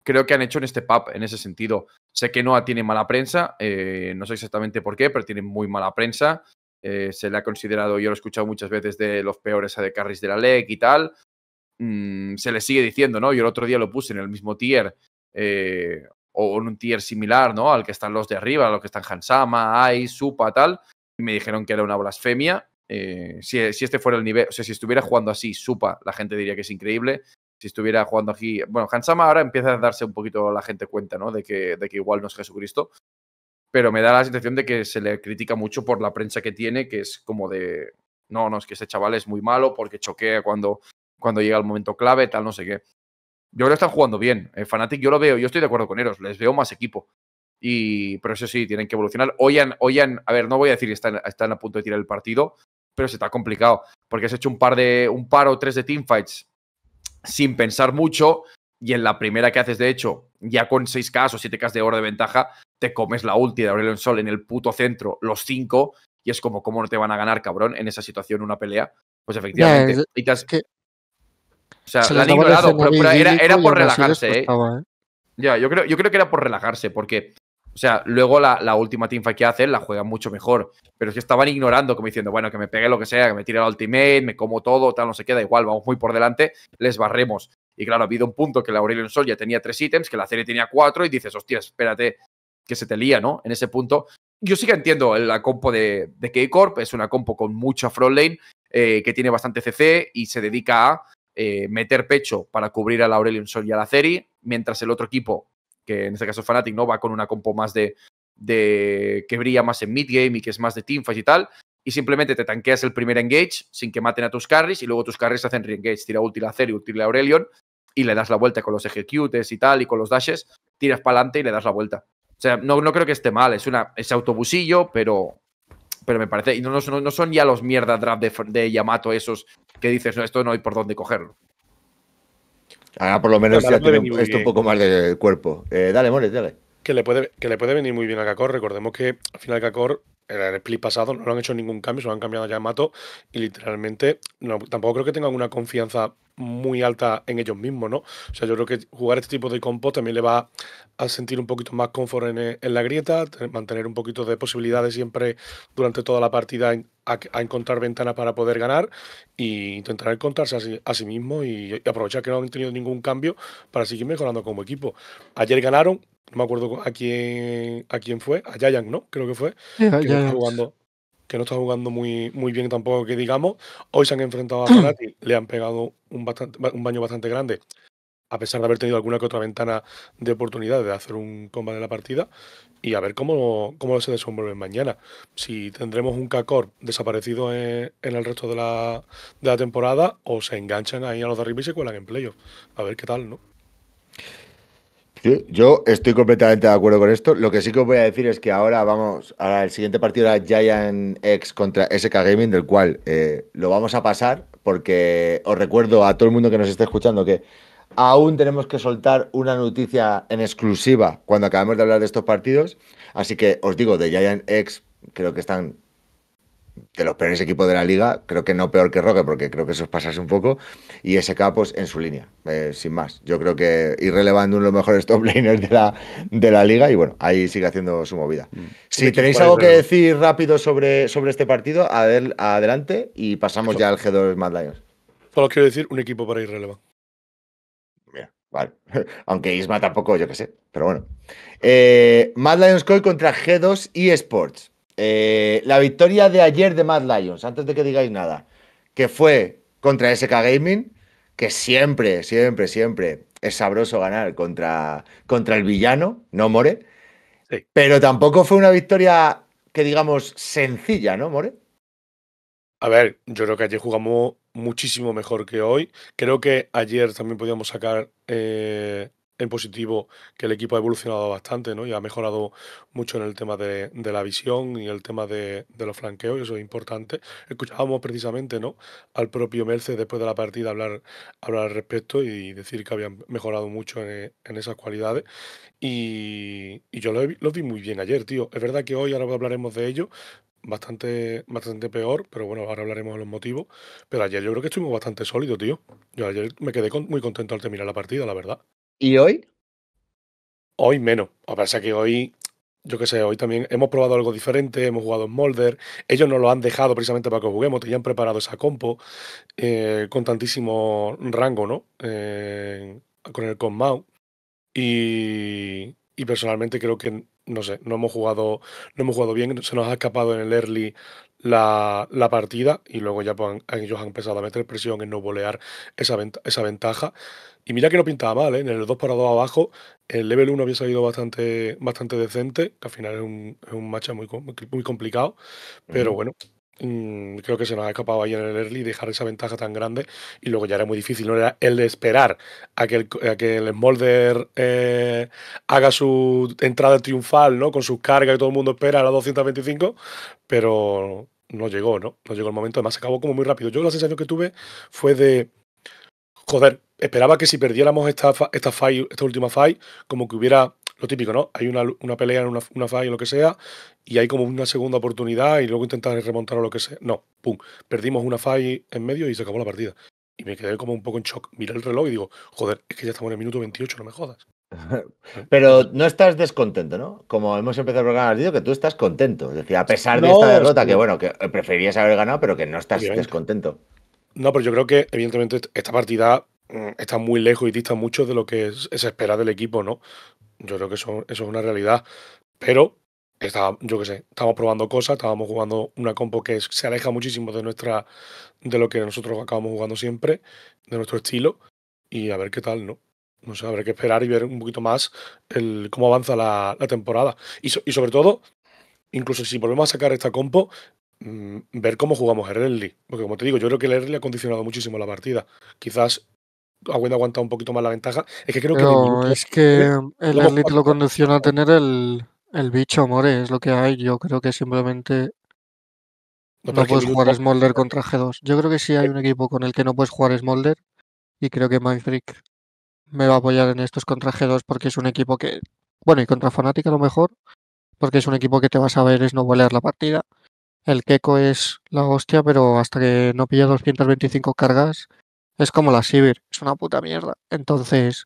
creo que han hecho en este pub en ese sentido. Sé que Noah tiene mala prensa, eh, no sé exactamente por qué, pero tiene muy mala prensa. Eh, se le ha considerado, yo lo he escuchado muchas veces, de los peores de carries de la LEC y tal. Mm, se le sigue diciendo, ¿no? Yo el otro día lo puse en el mismo tier eh, o en un tier similar, ¿no? Al que están los de arriba, a los que están Hansama, Ai, Supa, tal. Y me dijeron que era una blasfemia. Si, si este fuera el nivel, o sea, si estuviera jugando así, Supa, la gente diría que es increíble si estuviera jugando aquí. Bueno, Hansama ahora empieza a darse un poquito la gente cuenta, ¿no? De que, de que igual no es Jesucristo. Pero me da la sensación de que se le critica mucho por la prensa que tiene, que es como de. No, no, es que ese chaval es muy malo porque choquea cuando, cuando llega el momento clave, tal, no sé qué. Yo creo que están jugando bien. El eh, Fnatic, yo lo veo, yo estoy de acuerdo con ellos, les veo más equipo. Y, pero eso sí, tienen que evolucionar. Oyan, han, a ver, no voy a decir que están, a punto de tirar el partido, pero se está complicado. Porque has hecho un par de un par o tres de teamfights sin pensar mucho y en la primera que haces, de hecho, ya con 6K o 7K de oro de ventaja, te comes la ulti de Aurelion Sol en el puto centro, los 5, y es como, ¿cómo no te van a ganar, cabrón, en esa situación una pelea? Pues efectivamente. que... O sea, la han ignorado, era, por relajarse, pues, ¿eh? eh. Ya, yo creo, yo creo que era por relajarse, porque o sea, luego la, última teamfight que hacen la juegan mucho mejor. Pero es que estaban ignorando, como diciendo, bueno, que me pegue lo que sea, que me tire la ultimate, me como todo, tal, no se queda igual, vamos muy por delante, les barremos. Y claro, ha habido un punto que la Aurelion Sol ya tenía tres ítems, que la serie tenía cuatro, y dices, hostia, espérate, que se te lía, ¿no? En ese punto. Yo sí que entiendo la compo de, K-Corp, es una compo con mucha front lane eh, que tiene bastante CC y se dedica a eh, meter pecho para cubrir a la Aurelion Sol y a la Serie, mientras el otro equipo que en este caso Fnatic no va con una compo más de, que brilla más en mid-game y que es más de teamfight y tal, y simplemente te tanqueas el primer engage sin que maten a tus carries y luego tus carries hacen re-engage, tira ulti la y ulti la Aurelion y le das la vuelta con los ejecutes y tal y con los dashes, tiras para adelante y le das la vuelta. O sea, no, no creo que esté mal, es, una, es autobusillo, pero, pero me parece. Y no, no, son ya los mierda draft de, de, Yamato esos que dices, no, esto no hay por dónde cogerlo. Ahora por lo menos ya tiene esto un poco más de cuerpo. Eh, dale, Mores, dale. Que le, puede, que le puede venir muy bien a Cacor. Recordemos que al final Cacor, en el split pasado, no lo han hecho ningún cambio, se lo han cambiado ya a Mato. Y literalmente, tampoco creo que tenga alguna confianza muy alta en ellos mismos, ¿no? O sea, yo creo que jugar este tipo de compo también le va a sentir un poquito más confort en, la grieta, mantener un poquito de posibilidades siempre durante toda la partida a, encontrar ventanas para poder ganar e intentar encontrarse a sí, mismo y, aprovechar que no han tenido ningún cambio para seguir mejorando como equipo. Ayer ganaron, no me acuerdo a quién, a quién fue, a Giant, ¿no? Creo que fue. Yeah, jugando que no está jugando muy, muy bien tampoco, que digamos. Hoy se han enfrentado a Fanati, mm. le han pegado un, bastante, un baño bastante grande, a pesar de haber tenido alguna que otra ventana de oportunidad de hacer un combate de la partida. Y a ver cómo, cómo se desenvuelve mañana. Si tendremos un Cacor desaparecido e, en, el resto de la, de la, temporada o se enganchan ahí a los de arriba y se cuelan en playoff. A ver qué tal, ¿no? yo estoy completamente de acuerdo con esto. Lo que sí que os voy a decir es que ahora vamos, al el siguiente partido era Giant X contra SK Gaming, del cual eh, lo vamos a pasar, porque os recuerdo a todo el mundo que nos esté escuchando que aún tenemos que soltar una noticia en exclusiva cuando acabemos de hablar de estos partidos. Así que os digo, de Giant X creo que están de los peores equipos de la liga, creo que no peor que Roque, porque creo que eso es pasarse un poco, y ese pues en su línea, eh, sin más. Yo creo que ir relevando uno de los mejores [LAUGHS] top laners de la, de la liga y bueno, ahí sigue haciendo su movida. Mm. Si tenéis algo que decir rápido sobre, sobre este partido, adel, adelante y pasamos ya al G2 Mad Lions. Solo quiero decir un equipo para ir relevando. Vale. [LAUGHS] Aunque Isma tampoco, yo qué sé. Pero bueno. Eh, Mad Lions Coy contra G2 eSports. Eh, la victoria de ayer de Mad Lions, antes de que digáis nada, que fue contra SK Gaming, que siempre, siempre, siempre es sabroso ganar contra, contra el villano, no More. Pero tampoco fue una victoria que digamos sencilla, ¿no, More? A ver, yo creo que ayer jugamos muchísimo mejor que hoy. Creo que ayer también podíamos sacar eh, en positivo que el equipo ha evolucionado bastante ¿no? y ha mejorado mucho en el tema de, la visión y el tema de, los flanqueos, y eso es importante. Escuchábamos precisamente ¿no? al propio Merce después de la partida hablar, hablar al respecto y decir que habían mejorado mucho en, esas cualidades. Y, yo los, vi muy bien ayer, tío. Es verdad que hoy ahora hablaremos de ello, bastante, bastante peor, pero bueno, ahora hablaremos de los motivos. Pero ayer yo creo que estuvimos bastante sólidos, tío. Yo ayer me quedé muy contento al terminar la partida, la verdad. ¿Y hoy? Hoy menos. O sea que hoy, yo qué sé, hoy también hemos probado algo diferente, hemos jugado en Molder. Ellos nos lo han dejado precisamente para que juguemos, han preparado esa compo eh, con tantísimo rango, ¿no? Eh, con el Conmau. Y, y personalmente creo que no sé, no hemos jugado, no hemos jugado bien, se nos ha escapado en el early la, la partida y luego ya pues ellos han empezado a meter presión en no bolear esa, esa ventaja. Y mira que no pintaba mal, ¿eh? en el 2x2 abajo, el level 1 había salido bastante, bastante decente, que al final es un, es muy, muy complicado, pero bueno, mm, creo que se nos ha escapado ahí en el early dejar esa ventaja tan grande y luego ya era muy difícil, no era el de esperar a que el, que el Smolder eh, haga su entrada triunfal, ¿no? Con sus cargas y todo el mundo espera a las 225, pero no llegó, ¿no? No llegó el momento, además se acabó como muy rápido. Yo la sensación que tuve fue de joder, esperaba que si perdiéramos esta, esta, esta última fight, como que hubiera lo típico, ¿no? Hay una, una pelea en una, una fight o lo que sea, y hay como una segunda oportunidad y luego intentar remontar o lo que sea. No, pum, perdimos una fight en medio y se acabó la partida. Y me quedé como un poco en shock. Miré el reloj y digo, joder, es que ya estamos en el minuto 28, no me jodas. [LAUGHS] Pero no estás descontento, ¿no? Como hemos empezado a programar has que tú estás contento. Es decir, a pesar de esta derrota, que... bueno, que preferías haber ganado, pero que no estás descontento. No, pero yo creo que evidentemente esta partida mm, está muy lejos y dista mucho de lo que se espera del equipo, ¿no? Yo creo que eso, es una realidad. Pero, está, yo qué sé, estamos probando cosas, estábamos jugando una compo que se aleja muchísimo de nuestra de lo que nosotros acabamos jugando siempre, de nuestro estilo, y a ver qué tal, ¿no? No sé, habrá que esperar y ver un poquito más el, cómo avanza la, temporada. y sobre todo, incluso si volvemos a sacar esta compo, Mm, ver cómo jugamos el early. Porque como te digo, yo creo que el early ha condicionado muchísimo la partida. Quizás Ha aguantado un poquito más la ventaja. Es que creo que. es que eh, el early te lo condiciona a tener el, bicho, More, es lo que hay. Yo creo que simplemente. No, puedes jugar Smolder contra G2. Yo creo que sí hay un equipo con el que no puedes jugar Smolder. Y creo que MyFreak me va a apoyar en estos contra G2 porque es un equipo que. Bueno, y contra Fnatic a lo mejor. Porque es un equipo que te vas a ver es no bolear la partida el Keko es la hostia, pero hasta que no pilla 225 cargas, es como la Sibir, es una puta mierda. Entonces,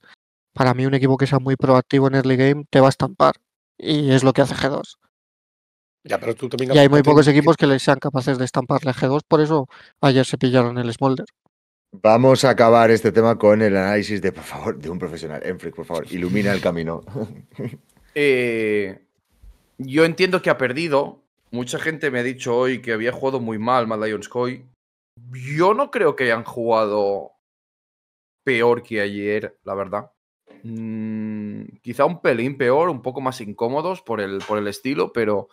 para mí un equipo que sea muy proactivo en early game te va a estampar. Y es lo que hace G2. Ya, pero tú y hay muy pocos equipos que les sean capaces de estamparle a G2, por eso ayer se pillaron el Smolder. Vamos a acabar este tema con el análisis de, por favor, de un profesional. Enfric, por favor, ilumina el camino. [LAUGHS] Eh, yo entiendo que ha perdido, Mucha gente me ha dicho hoy que había jugado muy mal Mad Lions Yo no creo que hayan jugado peor que ayer, la verdad. Mm, quizá un pelín peor, un poco más incómodos por el, por el estilo, pero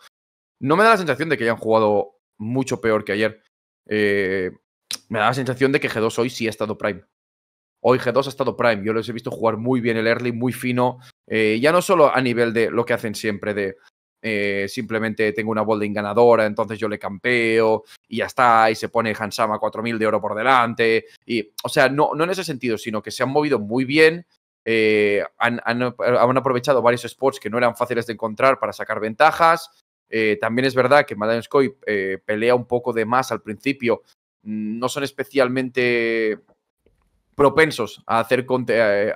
no me da la sensación de que hayan jugado mucho peor que ayer. Eh, me da la sensación de que G2 hoy sí ha estado prime. Hoy G2 ha estado prime. Yo les he visto jugar muy bien el early, muy fino. Eh, ya no solo a nivel de lo que hacen siempre, de eh, simplemente tengo una bolding ganadora, entonces yo le campeo y ya está, y se pone Hansama 4.000 de oro por delante. Y, o sea, no, no en ese sentido, sino que se han movido muy bien, eh, han, aprovechado varios spots que no eran fáciles de encontrar para sacar ventajas. Eh, también es verdad que Madame Scoy pelea un poco de más al principio, mm, no son especialmente propensos a hacer,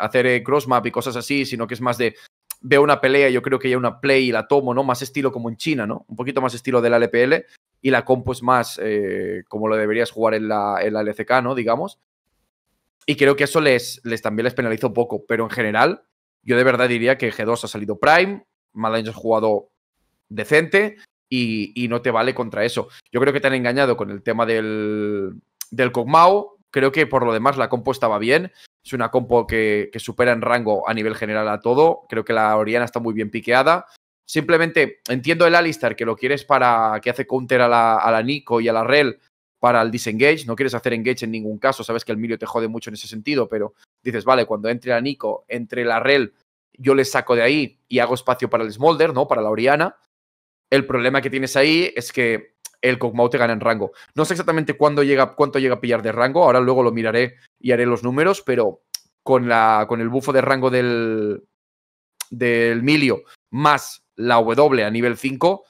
a hacer crossmap y cosas así, sino que es más de veo una pelea, yo creo que ya una play y la tomo, ¿no? Más estilo como en China, ¿no? Un poquito más estilo de la LPL y la compo es más eh, como lo deberías jugar en la, en la LCK, ¿no? Digamos. Y creo que eso les, les también les penaliza un poco, pero en general yo de verdad diría que G2 ha salido Prime, Madain ha jugado decente y, no te vale contra eso. Yo creo que te han engañado con el tema del, del Kog'Maw, creo que por lo demás la compo estaba bien es una compo que, supera en rango a nivel general a todo. Creo que la Oriana está muy bien piqueada. Simplemente entiendo el Alistar que lo quieres para que hace counter a la, Nico y a la Rel para el disengage. No quieres hacer engage en ningún caso. Sabes que el Mirio te jode mucho en ese sentido, pero dices, vale, cuando entre la Nico, entre la Rel, yo le saco de ahí y hago espacio para el Smolder, ¿no? Para la Oriana. El problema que tienes ahí es que el Kog'Maw te gana en rango. No sé exactamente cuándo llega, cuánto llega a pillar de rango, ahora luego lo miraré y haré los números, pero con, la, con el bufo de rango del, del Milio más la W a nivel 5,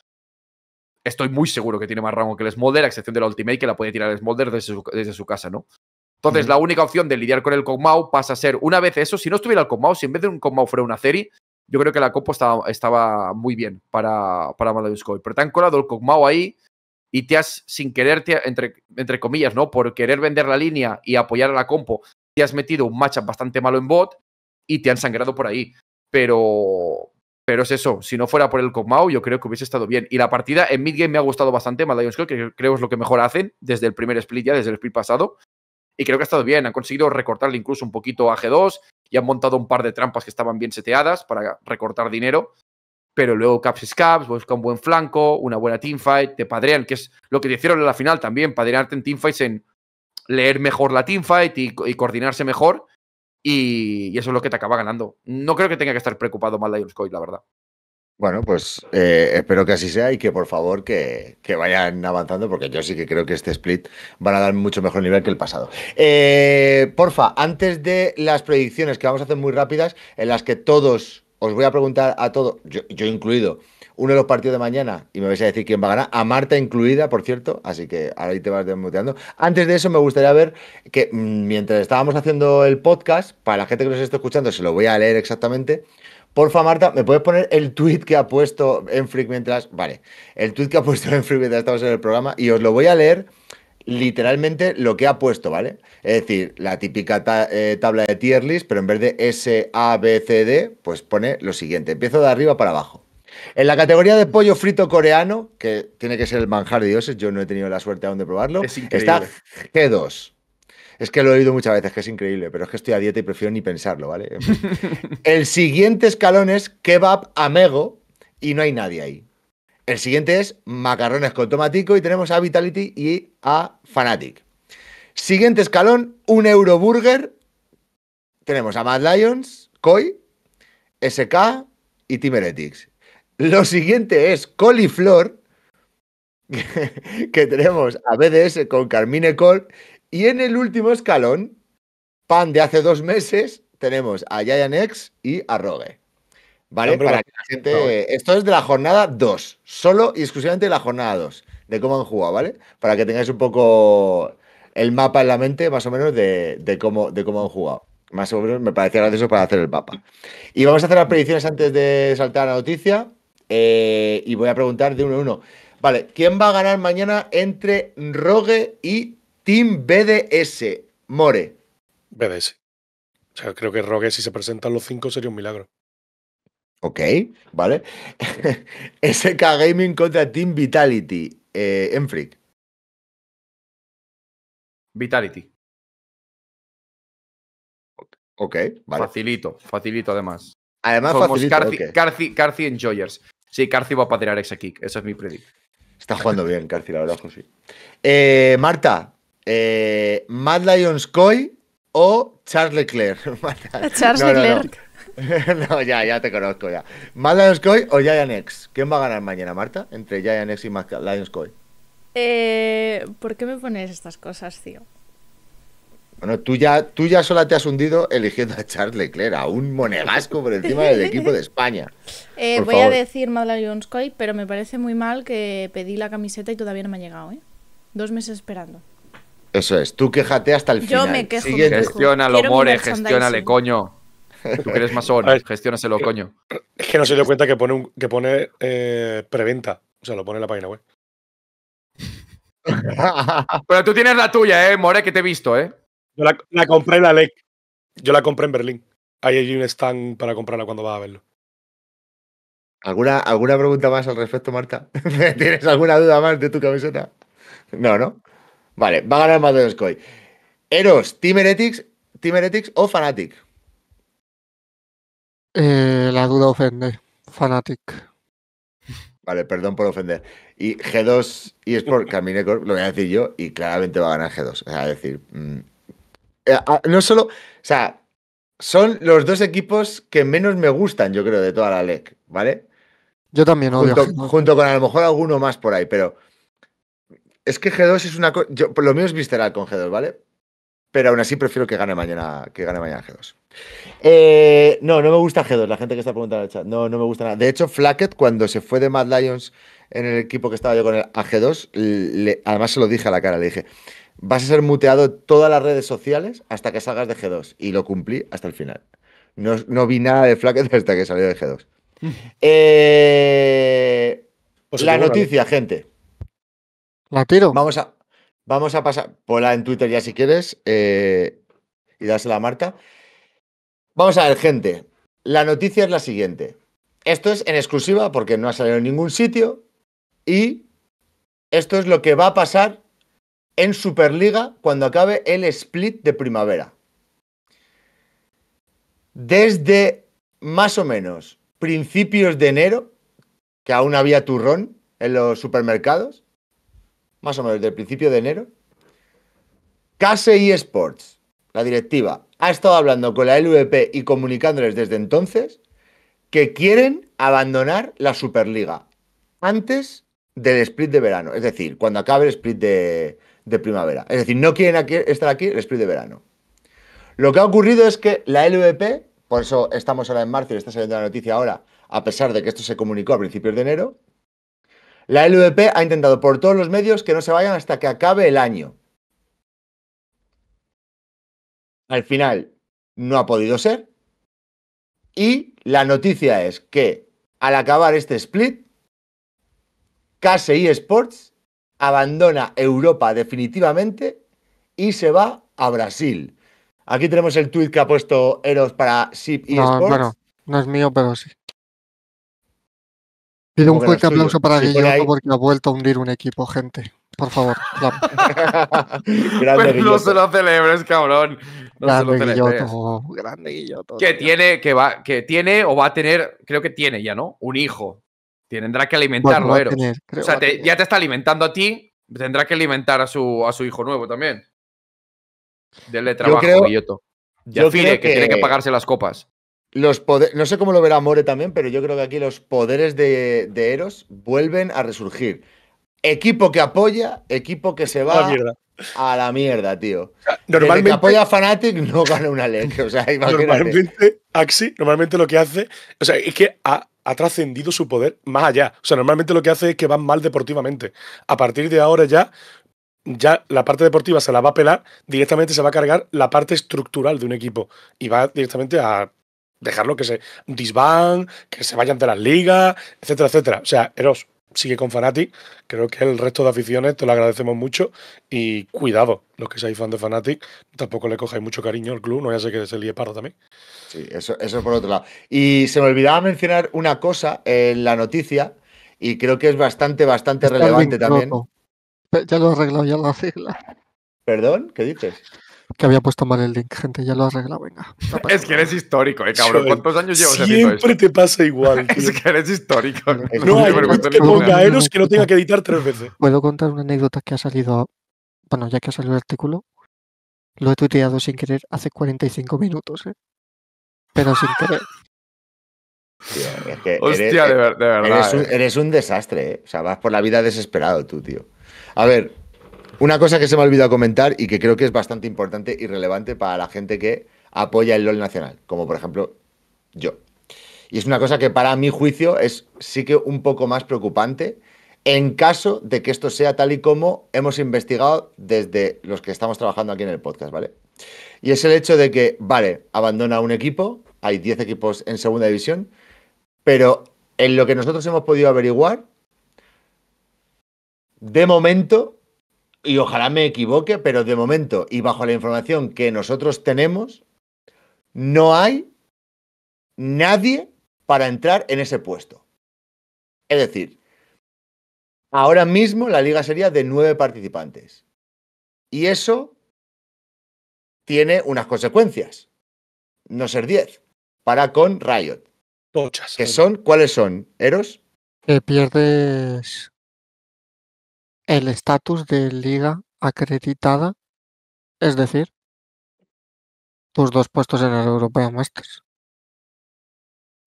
estoy muy seguro que tiene más rango que el Smolder, a excepción de la Ultimate, que la puede tirar el Smolder desde su, casa, ¿no? Entonces, la única opción de lidiar con el Kog'Maw pasa a ser, una vez eso, si no estuviera el Kog'Maw, si en vez de un Kog'Maw fuera una serie, yo creo que la compo estaba, estaba muy bien para, para Maladuskoy. Pero te han colado el Kog'Maw ahí, y te has, sin quererte entre, entre comillas, ¿no? Por querer vender la línea y apoyar a la compo, te has metido un matchup bastante malo en bot y te han sangrado por ahí. Pero, pero es eso, si no fuera por el Kog'Maw, yo creo que hubiese estado bien. Y la partida en mid game me ha gustado bastante, mal yo creo que creo es lo que mejor hacen desde el primer split ya, desde el split pasado. Y creo que ha estado bien, han conseguido recortarle incluso un poquito a G2 y han montado un par de trampas que estaban bien seteadas para recortar dinero pero luego caps caps, busca un buen flanco, una buena teamfight, te padrean, que es lo que te hicieron en la final también, padrearte en teamfights, en leer mejor la teamfight y, y coordinarse mejor, y, eso es lo que te acaba ganando. No creo que tenga que estar preocupado mal Lions Coil, la verdad. Bueno, pues eh, espero que así sea y que por favor que, vayan avanzando, porque yo sí que creo que este split van a dar mucho mejor nivel que el pasado. Eh, porfa, antes de las predicciones, que vamos a hacer muy rápidas, en las que todos os voy a preguntar a todos, yo, incluido, uno de los partidos de mañana y me vais a decir quién va a ganar, a Marta incluida, por cierto, así que ahora ahí te vas desmuteando. Antes de eso, me gustaría ver que mm, mientras estábamos haciendo el podcast, para la gente que nos está escuchando, se lo voy a leer exactamente. Porfa, Marta, ¿me puedes poner el tweet que ha puesto Enfric mientras. Vale, el tweet que ha puesto [LAUGHS] Enfric mientras estamos en el programa y os lo voy a leer literalmente lo que ha puesto, ¿vale? Es decir, la típica eh, tabla de tier list, pero en vez de S, A, B, C, D, pues pone lo siguiente. Empiezo de arriba para abajo. En la categoría de pollo frito coreano, que tiene que ser el manjar de dioses, yo no he tenido la suerte aún de probarlo, está G2. Es que lo he oído muchas veces, que es increíble, pero es que estoy a dieta y prefiero ni pensarlo, ¿vale? [LAUGHS] el siguiente escalón es kebab amego y no hay nadie ahí. El siguiente es macarrones con tomatico y tenemos a Vitality y a Fanatic. Siguiente escalón, un Euroburger. Tenemos a Mad Lions, Koi, SK y Timeretics. Lo siguiente es Coliflor, [LAUGHS] que, tenemos a BDS con Carmine Cole Y en el último escalón, pan de hace dos meses, tenemos a Giant X y a Rogue. ¿Vale? para que la gente. [LAUGHS] Esto es de la jornada 2. Solo y exclusivamente de la jornada 2. De cómo han jugado, ¿vale? Para que tengáis un poco el mapa en la mente, más o menos, de, cómo, de cómo han jugado. Más o menos me parecía eso para hacer el mapa. Y vamos a hacer las predicciones antes de saltar a la noticia. Eh, y voy a preguntar de uno a uno. Vale, ¿quién va a ganar mañana entre Rogue y Team BDS? More. BDS. O sea, creo que Rogue, si se presentan los cinco, sería un milagro. Ok, vale. SK [LAUGHS] Gaming contra Team Vitality. Eh, Enfrick Vitality. Ok, vale. Facilito, facilito además. Además, facilito, Carthy, okay. Joyers Enjoyers. Sí, Carci va a tirar esa kick. Eso es mi predict. Está jugando bien, Carci, la verdad, José. Eh, Marta, eh, Mad Lions Coy o Charles Leclerc. [LAUGHS] Charles Leclerc. [LAUGHS] no, ya, ya te conozco ya. ¿Mad Lions Coy o Giant ¿Quién va a ganar mañana, Marta? Entre Giant y Mad Lions Coy. Eh, ¿Por qué me pones estas cosas, tío? Bueno, tú ya, tú ya sola te has hundido eligiendo a Charles Leclerc, a un monegasco por encima del equipo de España. [LAUGHS] Eh, voy a decir Lions Coy, pero me parece muy mal que pedí la camiseta y todavía no me ha llegado, ¿eh? Dos meses esperando. Eso es, tú quéjate hasta el final. Yo me quejo. Gestiona, lo More, gestiónale, coño. Tú que eres masón, [LAUGHS] gestiónaselo, eh, coño. Es que no se dio cuenta que pone, que pone eh, preventa. O sea, lo pone en la página web. [LAUGHS] Pero tú tienes la tuya, ¿eh, More? Que te he visto, ¿eh? Yo la, compré en la LEC. Yo la compré en Berlín. Ahí hay un stand para comprarla cuando vas a verlo. ¿Alguna, ¿Alguna pregunta más al respecto, Marta? [LAUGHS] ¿Tienes alguna duda más de tu camiseta? No, ¿no? Vale, va a ganar más de Coy. Eros, Team Heretics o Fanatic. Eh, la duda ofende. Fanatic. Vale, perdón por ofender. Y G2 y Sport [LAUGHS] Camine Corp, lo voy a decir yo, y claramente va a ganar G2. O es decir, mm, eh, no solo. O sea, son los dos equipos que menos me gustan, yo creo, de toda la LEC, ¿vale? Yo también Junto, con a lo mejor alguno más por ahí, pero. Es que G2 es una cosa. Lo menos es visceral con G2, ¿vale? pero aún así prefiero que gane mañana, que gane mañana G2. Eh, no, no me gusta G2, la gente que está preguntando en el chat. No, no me gusta nada. De hecho, Flackett, cuando se fue de Mad Lions en el equipo que estaba yo con el g 2 además se lo dije a la cara, le dije, vas a ser muteado todas las redes sociales hasta que salgas de G2. Y lo cumplí hasta el final. No, vi nada de Flackett hasta que salió de G2. [LAUGHS] Eh, pues la noticia, gente. La tiro. Vamos a, Vamos a pasar. Ponla en Twitter ya si quieres eh, y das la marca. Vamos a ver, gente. La noticia es la siguiente. Esto es en exclusiva porque no ha salido en ningún sitio. Y esto es lo que va a pasar en Superliga cuando acabe el split de primavera. Desde más o menos principios de enero, que aún había turrón en los supermercados, más o menos desde el principio de enero, KSI e Sports, la directiva, ha estado hablando con la LVP y comunicándoles desde entonces que quieren abandonar la Superliga antes del split de verano, es decir, cuando acabe el split de, primavera. Es decir, no quieren estar aquí el split de verano. Lo que ha ocurrido es que la LVP, por eso estamos ahora en marzo y está saliendo la noticia ahora, a pesar de que esto se comunicó a principios de enero, la LVP ha intentado por todos los medios que no se vayan hasta que acabe el año. Al final, no ha podido ser. Y la noticia es que al acabar este split, KSI Sports abandona Europa definitivamente y se va a Brasil. Aquí tenemos el tuit que ha puesto Eros para SIP y no, Bueno, no es mío, pero sí. Pido un fuerte aplauso para Guilloto porque ha vuelto a hundir un equipo, gente. Por favor. [LAUGHS] no se lo celebres, cabrón. No grande se lo celebres. Guilloto. Grande Guilloto. Que tiene, que, va, que tiene o va a tener, creo que tiene ya, ¿no? Un hijo. Tendrá que alimentarlo, O sea, ya te está alimentando a ti, tendrá que alimentar a su, a su hijo nuevo también. Dele trabajo, Guillot. Guilloto. Y que tiene que pagarse las copas. Los no sé cómo lo verá More también, pero yo creo que aquí los poderes de, de Eros vuelven a resurgir. Equipo que apoya, equipo que se va a la mierda, tío. apoya a Fnatic no gana una ley. O sea, [LAUGHS] normalmente, Axi, normalmente lo que hace, o sea, es que ha trascendido su poder más allá. O sea, normalmente lo que hace es que van mal deportivamente. A partir de ahora ya, ya la parte deportiva se la va a pelar, directamente se va a cargar la parte estructural de un equipo y va directamente a Dejarlo que se disban, que se vayan de las ligas, etcétera, etcétera. O sea, Eros sigue con Fnatic, Creo que el resto de aficiones te lo agradecemos mucho. Y cuidado, los que seáis fan de Fnatic, tampoco le cojáis mucho cariño al club. No ya sé que se el pardo también. Sí, eso, eso por otro lado. Y se me olvidaba mencionar una cosa en la noticia, y creo que es bastante, bastante relevante también. Ya lo he arreglado, ya lo ¿Perdón? ¿Qué dices? que había puesto mal el link, gente, ya lo arregla, venga. es que eres histórico, eh, cabrón. ¿Cuántos años llevas Siempre te pasa igual. [LAUGHS] es que eres histórico. No, no hay que ponga Eros [LAUGHS] que no tenga que editar tres veces. Puedo contar una anécdota que ha salido, bueno, ya que ha salido el artículo, lo he tuiteado sin querer hace 45 minutos, eh. Pero sin querer. [LAUGHS] Hostia, de, eh, verdad. un, eh. eres un desastre, eh. O sea, vas por la vida desesperado tú, tío. A ver, una cosa que se me ha olvidado comentar y que creo que es bastante importante y relevante para la gente que apoya el LOL nacional, como por ejemplo yo. Y es una cosa que para mi juicio es sí que un poco más preocupante en caso de que esto sea tal y como hemos investigado desde los que estamos trabajando aquí en el podcast, ¿vale? Y es el hecho de que, vale, abandona un equipo, hay 10 equipos en segunda división, pero en lo que nosotros hemos podido averiguar, de momento y ojalá me equivoque, pero de momento y bajo la información que nosotros tenemos, no hay nadie para entrar en ese puesto. Es decir, ahora mismo la liga sería de nueve participantes. Y eso tiene unas consecuencias. No ser diez. Para con Riot. son? ¿Cuáles son? ¿Eros? Que pierdes el estatus de liga acreditada, es decir, tus dos puestos en el Europea Masters.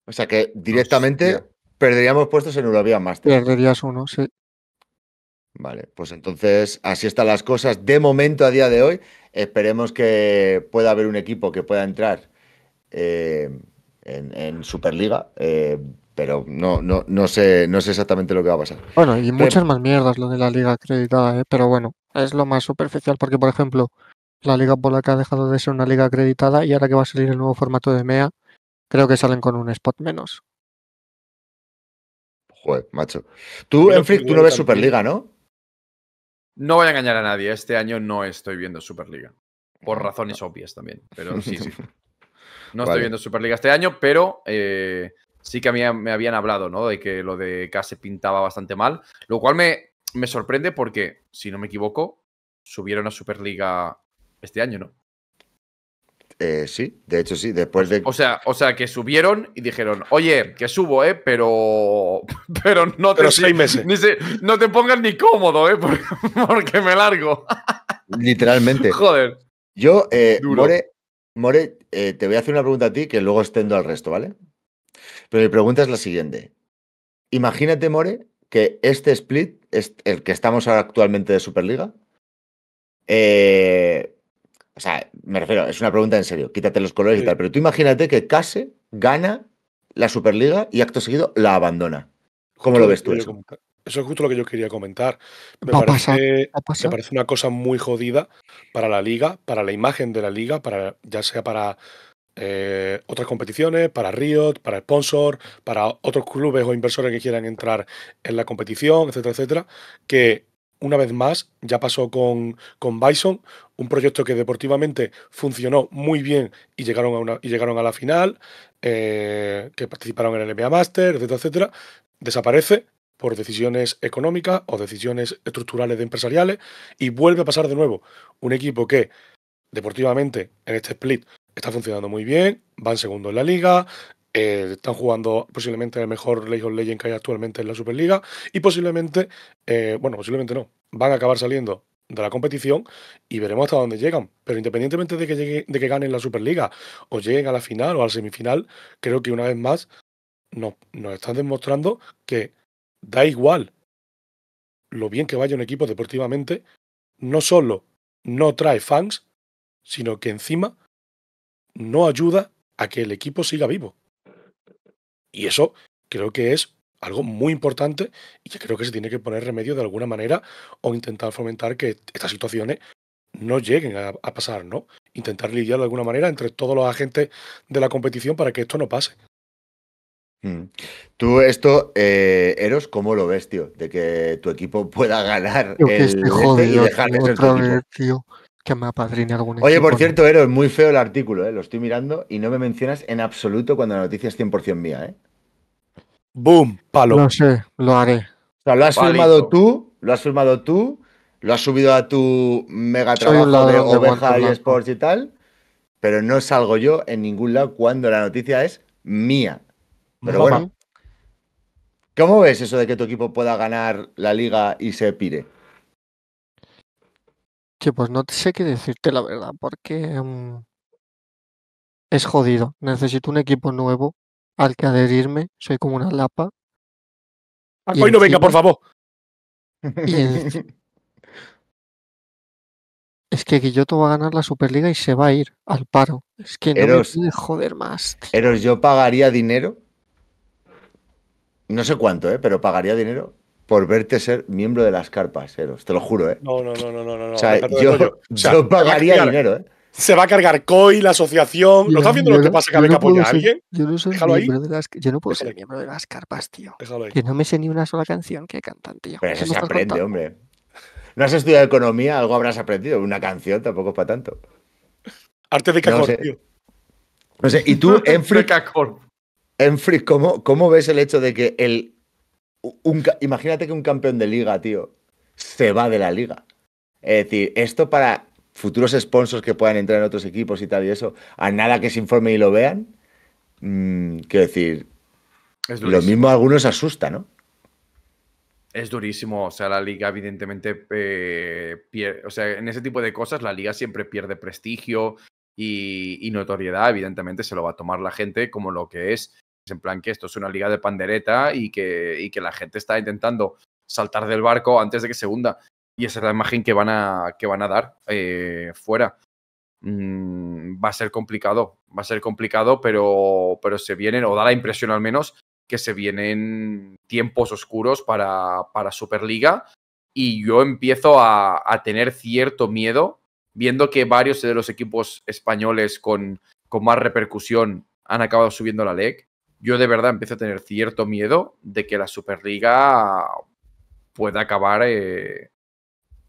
O sea que directamente perderíamos puestos en European Masters. Perderías uno, sí. Vale, pues entonces así están las cosas de momento a día de hoy. Esperemos que pueda haber un equipo que pueda entrar eh, en, Superliga. Eh, pero no, no, no, sé, no sé exactamente lo que va a pasar. Bueno, y muchas más mierdas lo de la liga acreditada, ¿eh? pero bueno, es lo más superficial porque, por ejemplo, la liga polaca ha dejado de ser una liga acreditada y ahora que va a salir el nuevo formato de MEA, creo que salen con un spot menos. Joder, macho. Tú, tú no ves Superliga, ¿no? No voy a engañar a nadie, este año no estoy viendo Superliga. Por razones obvias también, pero sí, [LAUGHS] No estoy viendo Superliga este año, pero eh, sí que a me habían hablado, ¿no? De que lo de K se pintaba bastante mal, lo cual me, me sorprende porque, si no me equivoco, subieron a Superliga este año, ¿no? Eh, sí, de hecho sí, después de... O sea, o sea, que subieron y dijeron, oye, que subo, ¿eh? Pero... [LAUGHS] Pero no te... Pero seis [LAUGHS] meses. no te pongas ni cómodo, ¿eh? [LAUGHS] Porque me largo. Literalmente. Joder. Yo, eh, More, eh, te voy a hacer una pregunta a ti que luego extendo al resto, ¿vale? Pero mi pregunta es la siguiente. Imagínate, More, que este split, el que estamos ahora actualmente de Superliga, eh, o sea, me refiero, es una pregunta en serio, quítate los colores y tal, pero tú imagínate que Case gana la Superliga y acto seguido la abandona. ¿Cómo lo ves tú eso? Eso es justo lo que yo quería comentar. Me, parece, me parece una cosa muy jodida para la liga, para la imagen de la liga, para, ya sea para eh, otras competiciones, para Riot, para sponsor, para otros clubes o inversores que quieran entrar en la competición, etcétera, etcétera, que una vez más, ya pasó con, con, Bison, un proyecto que deportivamente funcionó muy bien y llegaron a, una, y llegaron a la final, eh, que participaron en el NBA Master, etcétera, etcétera, desaparece por decisiones económicas o decisiones estructurales de empresariales y vuelve a pasar de nuevo un equipo que deportivamente en este split está funcionando muy bien, van segundo en la liga, eh, están jugando posiblemente el mejor League of Legends que hay actualmente en la Superliga y posiblemente, eh, bueno, posiblemente no, van a acabar saliendo de la competición y veremos hasta dónde llegan. Pero independientemente de que, llegue, de que ganen la Superliga o lleguen a la final o al semifinal, creo que una vez más nos, nos están demostrando que da igual lo bien que vaya un equipo deportivamente, no solo no trae fans, sino que encima no ayuda a que el equipo siga vivo. Y eso creo que es algo muy importante y que creo que se tiene que poner remedio de alguna manera o intentar fomentar que estas situaciones no lleguen a, pasar, ¿no? Intentar lidiar de alguna manera entre todos los agentes de la competición para que esto no pase. Hmm. Tú esto, eh, Eros, ¿cómo lo ves, tío? De que tu equipo pueda ganar este y tío me Oye, por cierto, Ero, es muy feo el artículo, ¿eh? lo estoy mirando y no me mencionas en absoluto cuando la noticia es 100% mía. ¿eh? ¡Boom! Palo. No sé, lo haré. lo has filmado firmado tú, lo has firmado tú, lo has subido a tu mega trabajo de Oveja y Sports y tal, pero no salgo yo en ningún lado cuando la noticia es mía. Pero bueno, ¿cómo ves eso de que tu equipo pueda ganar la liga y se pire? Que pues no sé qué decirte la verdad, porque mm, es jodido. Necesito un equipo nuevo al que adherirme. Soy como una lapa. Ay, no venga, por favor. [LAUGHS] es que Guilloto va a ganar la Superliga y se va a ir al paro. Es que no me puede joder más. Pero yo pagaría dinero. No sé cuánto, ¿eh? pero pagaría dinero por verte ser miembro de las carpas, Eros, te lo juro, ¿eh? No, no, no, no, no. no o sea, yo, pagaría dinero, ¿eh? Se va a cargar COI, la asociación. ¿Lo estás viendo lo que pasa que no apoya a alguien? Yo no soy miembro de las Yo no puedo ser miembro de las carpas, tío. Déjalo ahí. Que no me sé ni una sola canción que cantan, tío. Pero eso se aprende, hombre. No has estudiado economía, algo habrás aprendido. Una canción tampoco es para tanto. Arte de cacor, tío. No sé, y tú, [LAUGHS] Enfric, Enfric ¿cómo, ¿cómo ves el hecho de que el un, imagínate que un campeón de liga, tío, se va de la liga. Es decir, esto para futuros sponsors que puedan entrar en otros equipos y tal y eso, a nada que se informe y lo vean, mm, quiero decir, lo mismo a algunos asusta, ¿no? Es durísimo, o sea, la liga evidentemente, eh, o sea, en ese tipo de cosas la liga siempre pierde prestigio y, notoriedad, evidentemente se lo va a tomar la gente como lo que es en plan que esto es una liga de pandereta y que, que la gente está intentando saltar del barco antes de que se hunda. Y esa es la imagen que van a, que van a dar eh, fuera. Mm, va a ser complicado, va a ser complicado, pero, pero se vienen, o da la impresión al menos, que se vienen tiempos oscuros para, para Superliga. Y yo empiezo a, tener cierto miedo, viendo que varios de los equipos españoles con, con más repercusión han acabado subiendo la LEC yo de verdad empiezo a tener cierto miedo de que la Superliga pueda acabar, eh,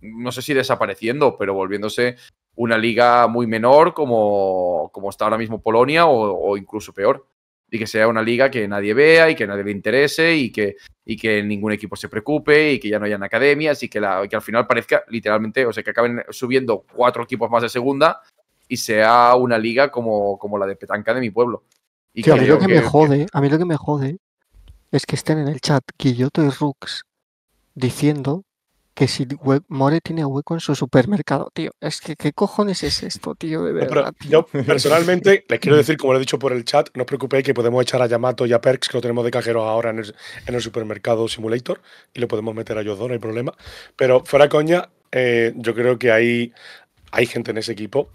no sé si desapareciendo, pero volviéndose una liga muy menor como, como está ahora mismo Polonia o, incluso peor. Y que sea una liga que nadie vea y que nadie le interese y que, y que ningún equipo se preocupe y que ya no hayan academias y que, la, que al final parezca literalmente, o sea, que acaben subiendo cuatro equipos más de segunda y sea una liga como, como la de petanca de mi pueblo a mí lo que, me jode, a mí lo que me jode es que estén en el chat Guilloto y Rux diciendo que si More tiene hueco en su supermercado, tío. Es que, ¿qué cojones es esto, tío? verdad, Yo, [LAUGHS] personalmente, les quiero [LAUGHS] decir, como lo he dicho por el chat, no os preocupéis que podemos echar a Yamato y a Perks, que lo tenemos de cajeros ahora en el, supermercado Simulator, y lo podemos meter a ellos dos, no hay problema. Pero fuera coña, eh, yo creo que hay gente en ese equipo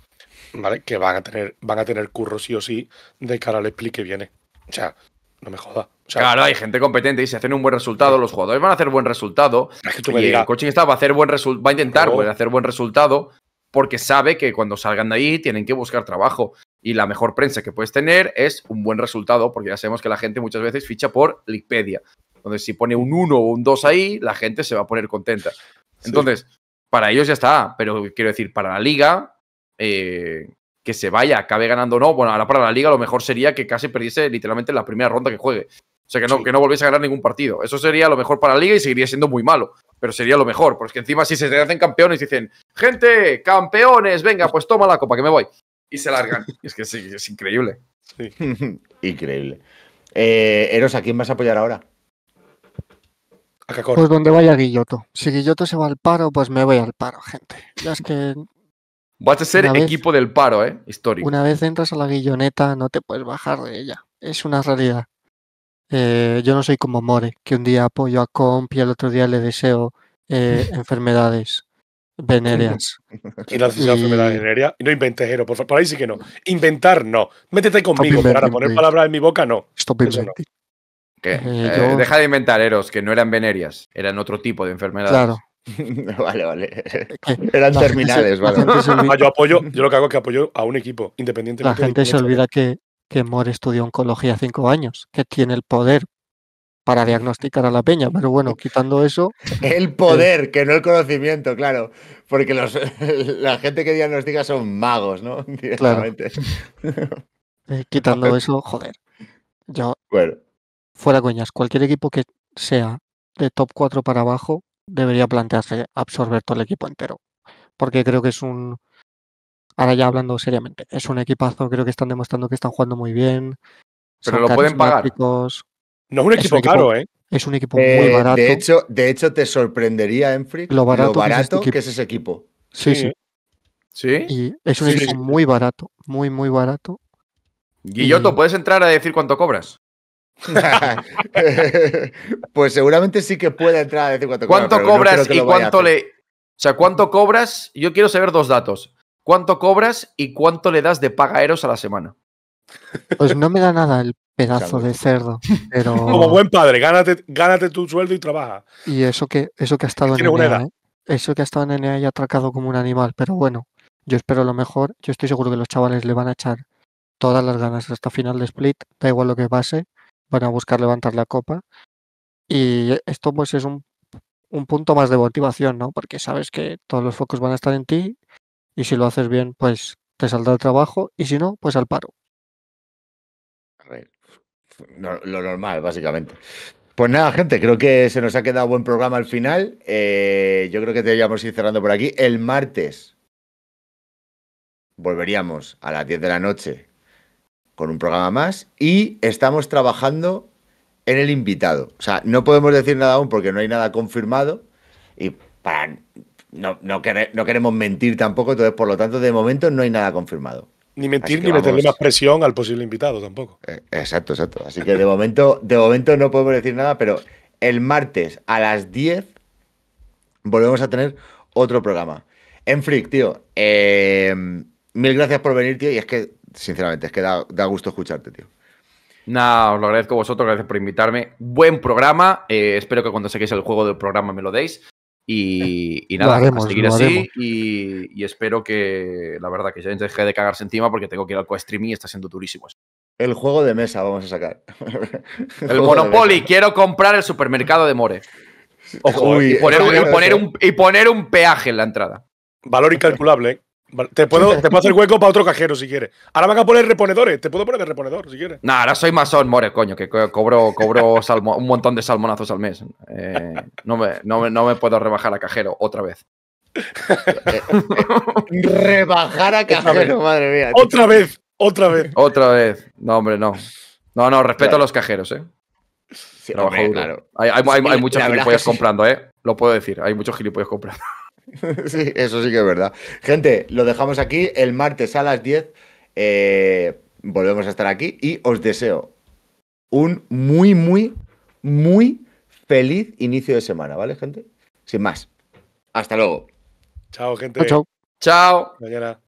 que van a tener, van a tener curro sí o sí de cara al explique que viene. O sea, no me joda claro, hay gente competente y si hacen un buen resultado, los jugadores van a hacer buen resultado. el coaching está va a hacer buen va a intentar pues, hacer buen resultado porque sabe que cuando salgan de ahí tienen que buscar trabajo. Y la mejor prensa que puedes tener es un buen resultado, porque ya sabemos que la gente muchas veces ficha por Wikipedia. Entonces, si pone un 1 o un 2 ahí, la gente se va a poner contenta. Entonces, para ellos ya está, pero quiero decir, para la liga, eh, que se vaya, acabe ganando o no. Bueno, ahora para la liga lo mejor sería que casi perdiese literalmente la primera ronda que juegue. O sea, que no, que no volviese a ganar ningún partido. Eso sería lo mejor para la liga y seguiría siendo muy malo. Pero sería lo mejor. Porque encima si se hacen campeones dicen, gente, campeones, venga, pues toma la copa que me voy. Y se largan. [LAUGHS] es que sí, es increíble. [LAUGHS] increíble. Eh, Eros, ¿a quién vas a apoyar ahora? A Pues donde vaya Guilloto. Si Guilloto se va al paro, pues me voy al paro, gente. Ya es que Vas a ser equipo del paro, ¿eh? Histórico. Una vez entras a la guilloneta, no te puedes bajar de ella. Es una realidad. Eh, yo no soy como More, que un día apoyo a Comp y al otro día le deseo eh, [LAUGHS] enfermedades venéreas. [LAUGHS] Y la enfermedad no inventes, Jero, por favor. Por ahí sí que no. Inventar, no. Métete conmigo, para poner palabras en mi boca, no. Stop eh, Deja de inventar, Eros, que no eran venerias, eran otro tipo de enfermedades. Claro, [LAUGHS] vale, vale. Eran terminales, vale. Ah, yo apoyo, yo lo que hago es que apoyo a un equipo, independientemente. La gente se olvida que, que Moore estudió oncología cinco años, que tiene el poder para diagnosticar a la peña, pero bueno, quitando eso. [LAUGHS] El poder, que no el conocimiento, claro, porque [LAUGHS] la gente que diagnostica son magos, ¿no? Directamente. Eh, quitando eso, joder. Yo. Bueno. Fuera coñas, cualquier equipo que sea de top 4 para abajo, debería plantearse absorber todo el equipo entero, porque creo que es un, ahora ya hablando seriamente, es un equipazo, creo que están demostrando que están jugando muy bien. Pero lo pueden pagar. No es un equipo, caro, ¿eh? Es un equipo eh, muy barato. De hecho, de hecho, te sorprendería, Enfric, lo barato, este que, es ese equipo. Sí, sí. ¿Sí? Y es un equipo muy barato, muy, muy barato. Guilloto, ¿puedes entrar a decir cuánto cobras? [LAUGHS] pues seguramente sí que puede entrar a decir cuánto, cobras y cuánto le. O sea, ¿cuánto cobras? Yo quiero saber dos datos. ¿Cuánto cobras y cuánto le das de pagaeros a la semana? Pues no me da nada el pedazo de cerdo. Pero... [LAUGHS] Como buen padre, gánate, tu sueldo y trabaja. Y eso que, eso que ha estado en NEA, ¿eh? Eso que ha estado en y ha atracado como un animal, pero bueno, yo espero lo mejor. Yo estoy seguro que los chavales le van a echar todas las ganas hasta final de split, da igual lo que pase van a buscar levantar la copa. Y esto pues es un, un, punto más de motivación, ¿no? Porque sabes que todos los focos van a estar en ti y si lo haces bien, pues te saldrá el trabajo y si no, pues al paro. lo normal, básicamente. Pues nada, gente, creo que se nos ha quedado buen programa al final. Eh, yo creo que deberíamos ir cerrando por aquí. El martes volveríamos a las 10 de la noche con un programa más y estamos trabajando en el invitado. O sea, no podemos decir nada aún porque no hay nada confirmado y para, no, no, no queremos mentir tampoco, entonces por lo tanto de momento no hay nada confirmado. Ni mentir ni meterle más presión al posible invitado tampoco. Eh, exacto, exacto. Así que de momento, de momento no podemos decir nada, pero el martes a las 10 volvemos a tener otro programa. En tío. Eh, mil gracias por venir, tío. Y es que sinceramente, es que da, gusto escucharte, tío. Nada, os lo agradezco vosotros, gracias por invitarme. Buen programa, eh, espero que cuando saquéis el juego del programa me lo deis. Y, nada, vamos a seguir así. Y, espero que, la verdad, que ya dejé de cagarse encima porque tengo que ir al co-streaming y está siendo durísimo. El juego de mesa vamos a sacar. el, [LAUGHS] Monopoly, quiero comprar el supermercado de More. y, poner, poner, un, y poner un peaje en la entrada. Valor incalculable. ¿eh? te, puedo, hacer [LAUGHS] hueco para otro cajero si quieres. Ahora van a poner reponedores. Te puedo poner de reponedor si quieres. No, ahora soy masón, More, coño, que cobro, cobro un montón de salmonazos al mes. Eh, no, me, no, me, puedo rebajar a cajero otra vez. [LAUGHS] rebajar a cajero, madre mía. Otra vez, otra vez. Otra vez. No, hombre, no. No, no, respeto a los cajeros, ¿eh? Trabajo Hay, hay, muchos gilipollas comprando, ¿eh? Lo puedo decir, hay muchos gilipollas comprando. [LAUGHS] sí, eso sí que es verdad. Gente, lo dejamos aquí el martes a las 10. Eh, volvemos a estar aquí y os deseo un muy, muy, muy feliz inicio de semana, ¿vale, gente? Sin más. Hasta luego. Chao, gente. Chao. Chao. Mañana.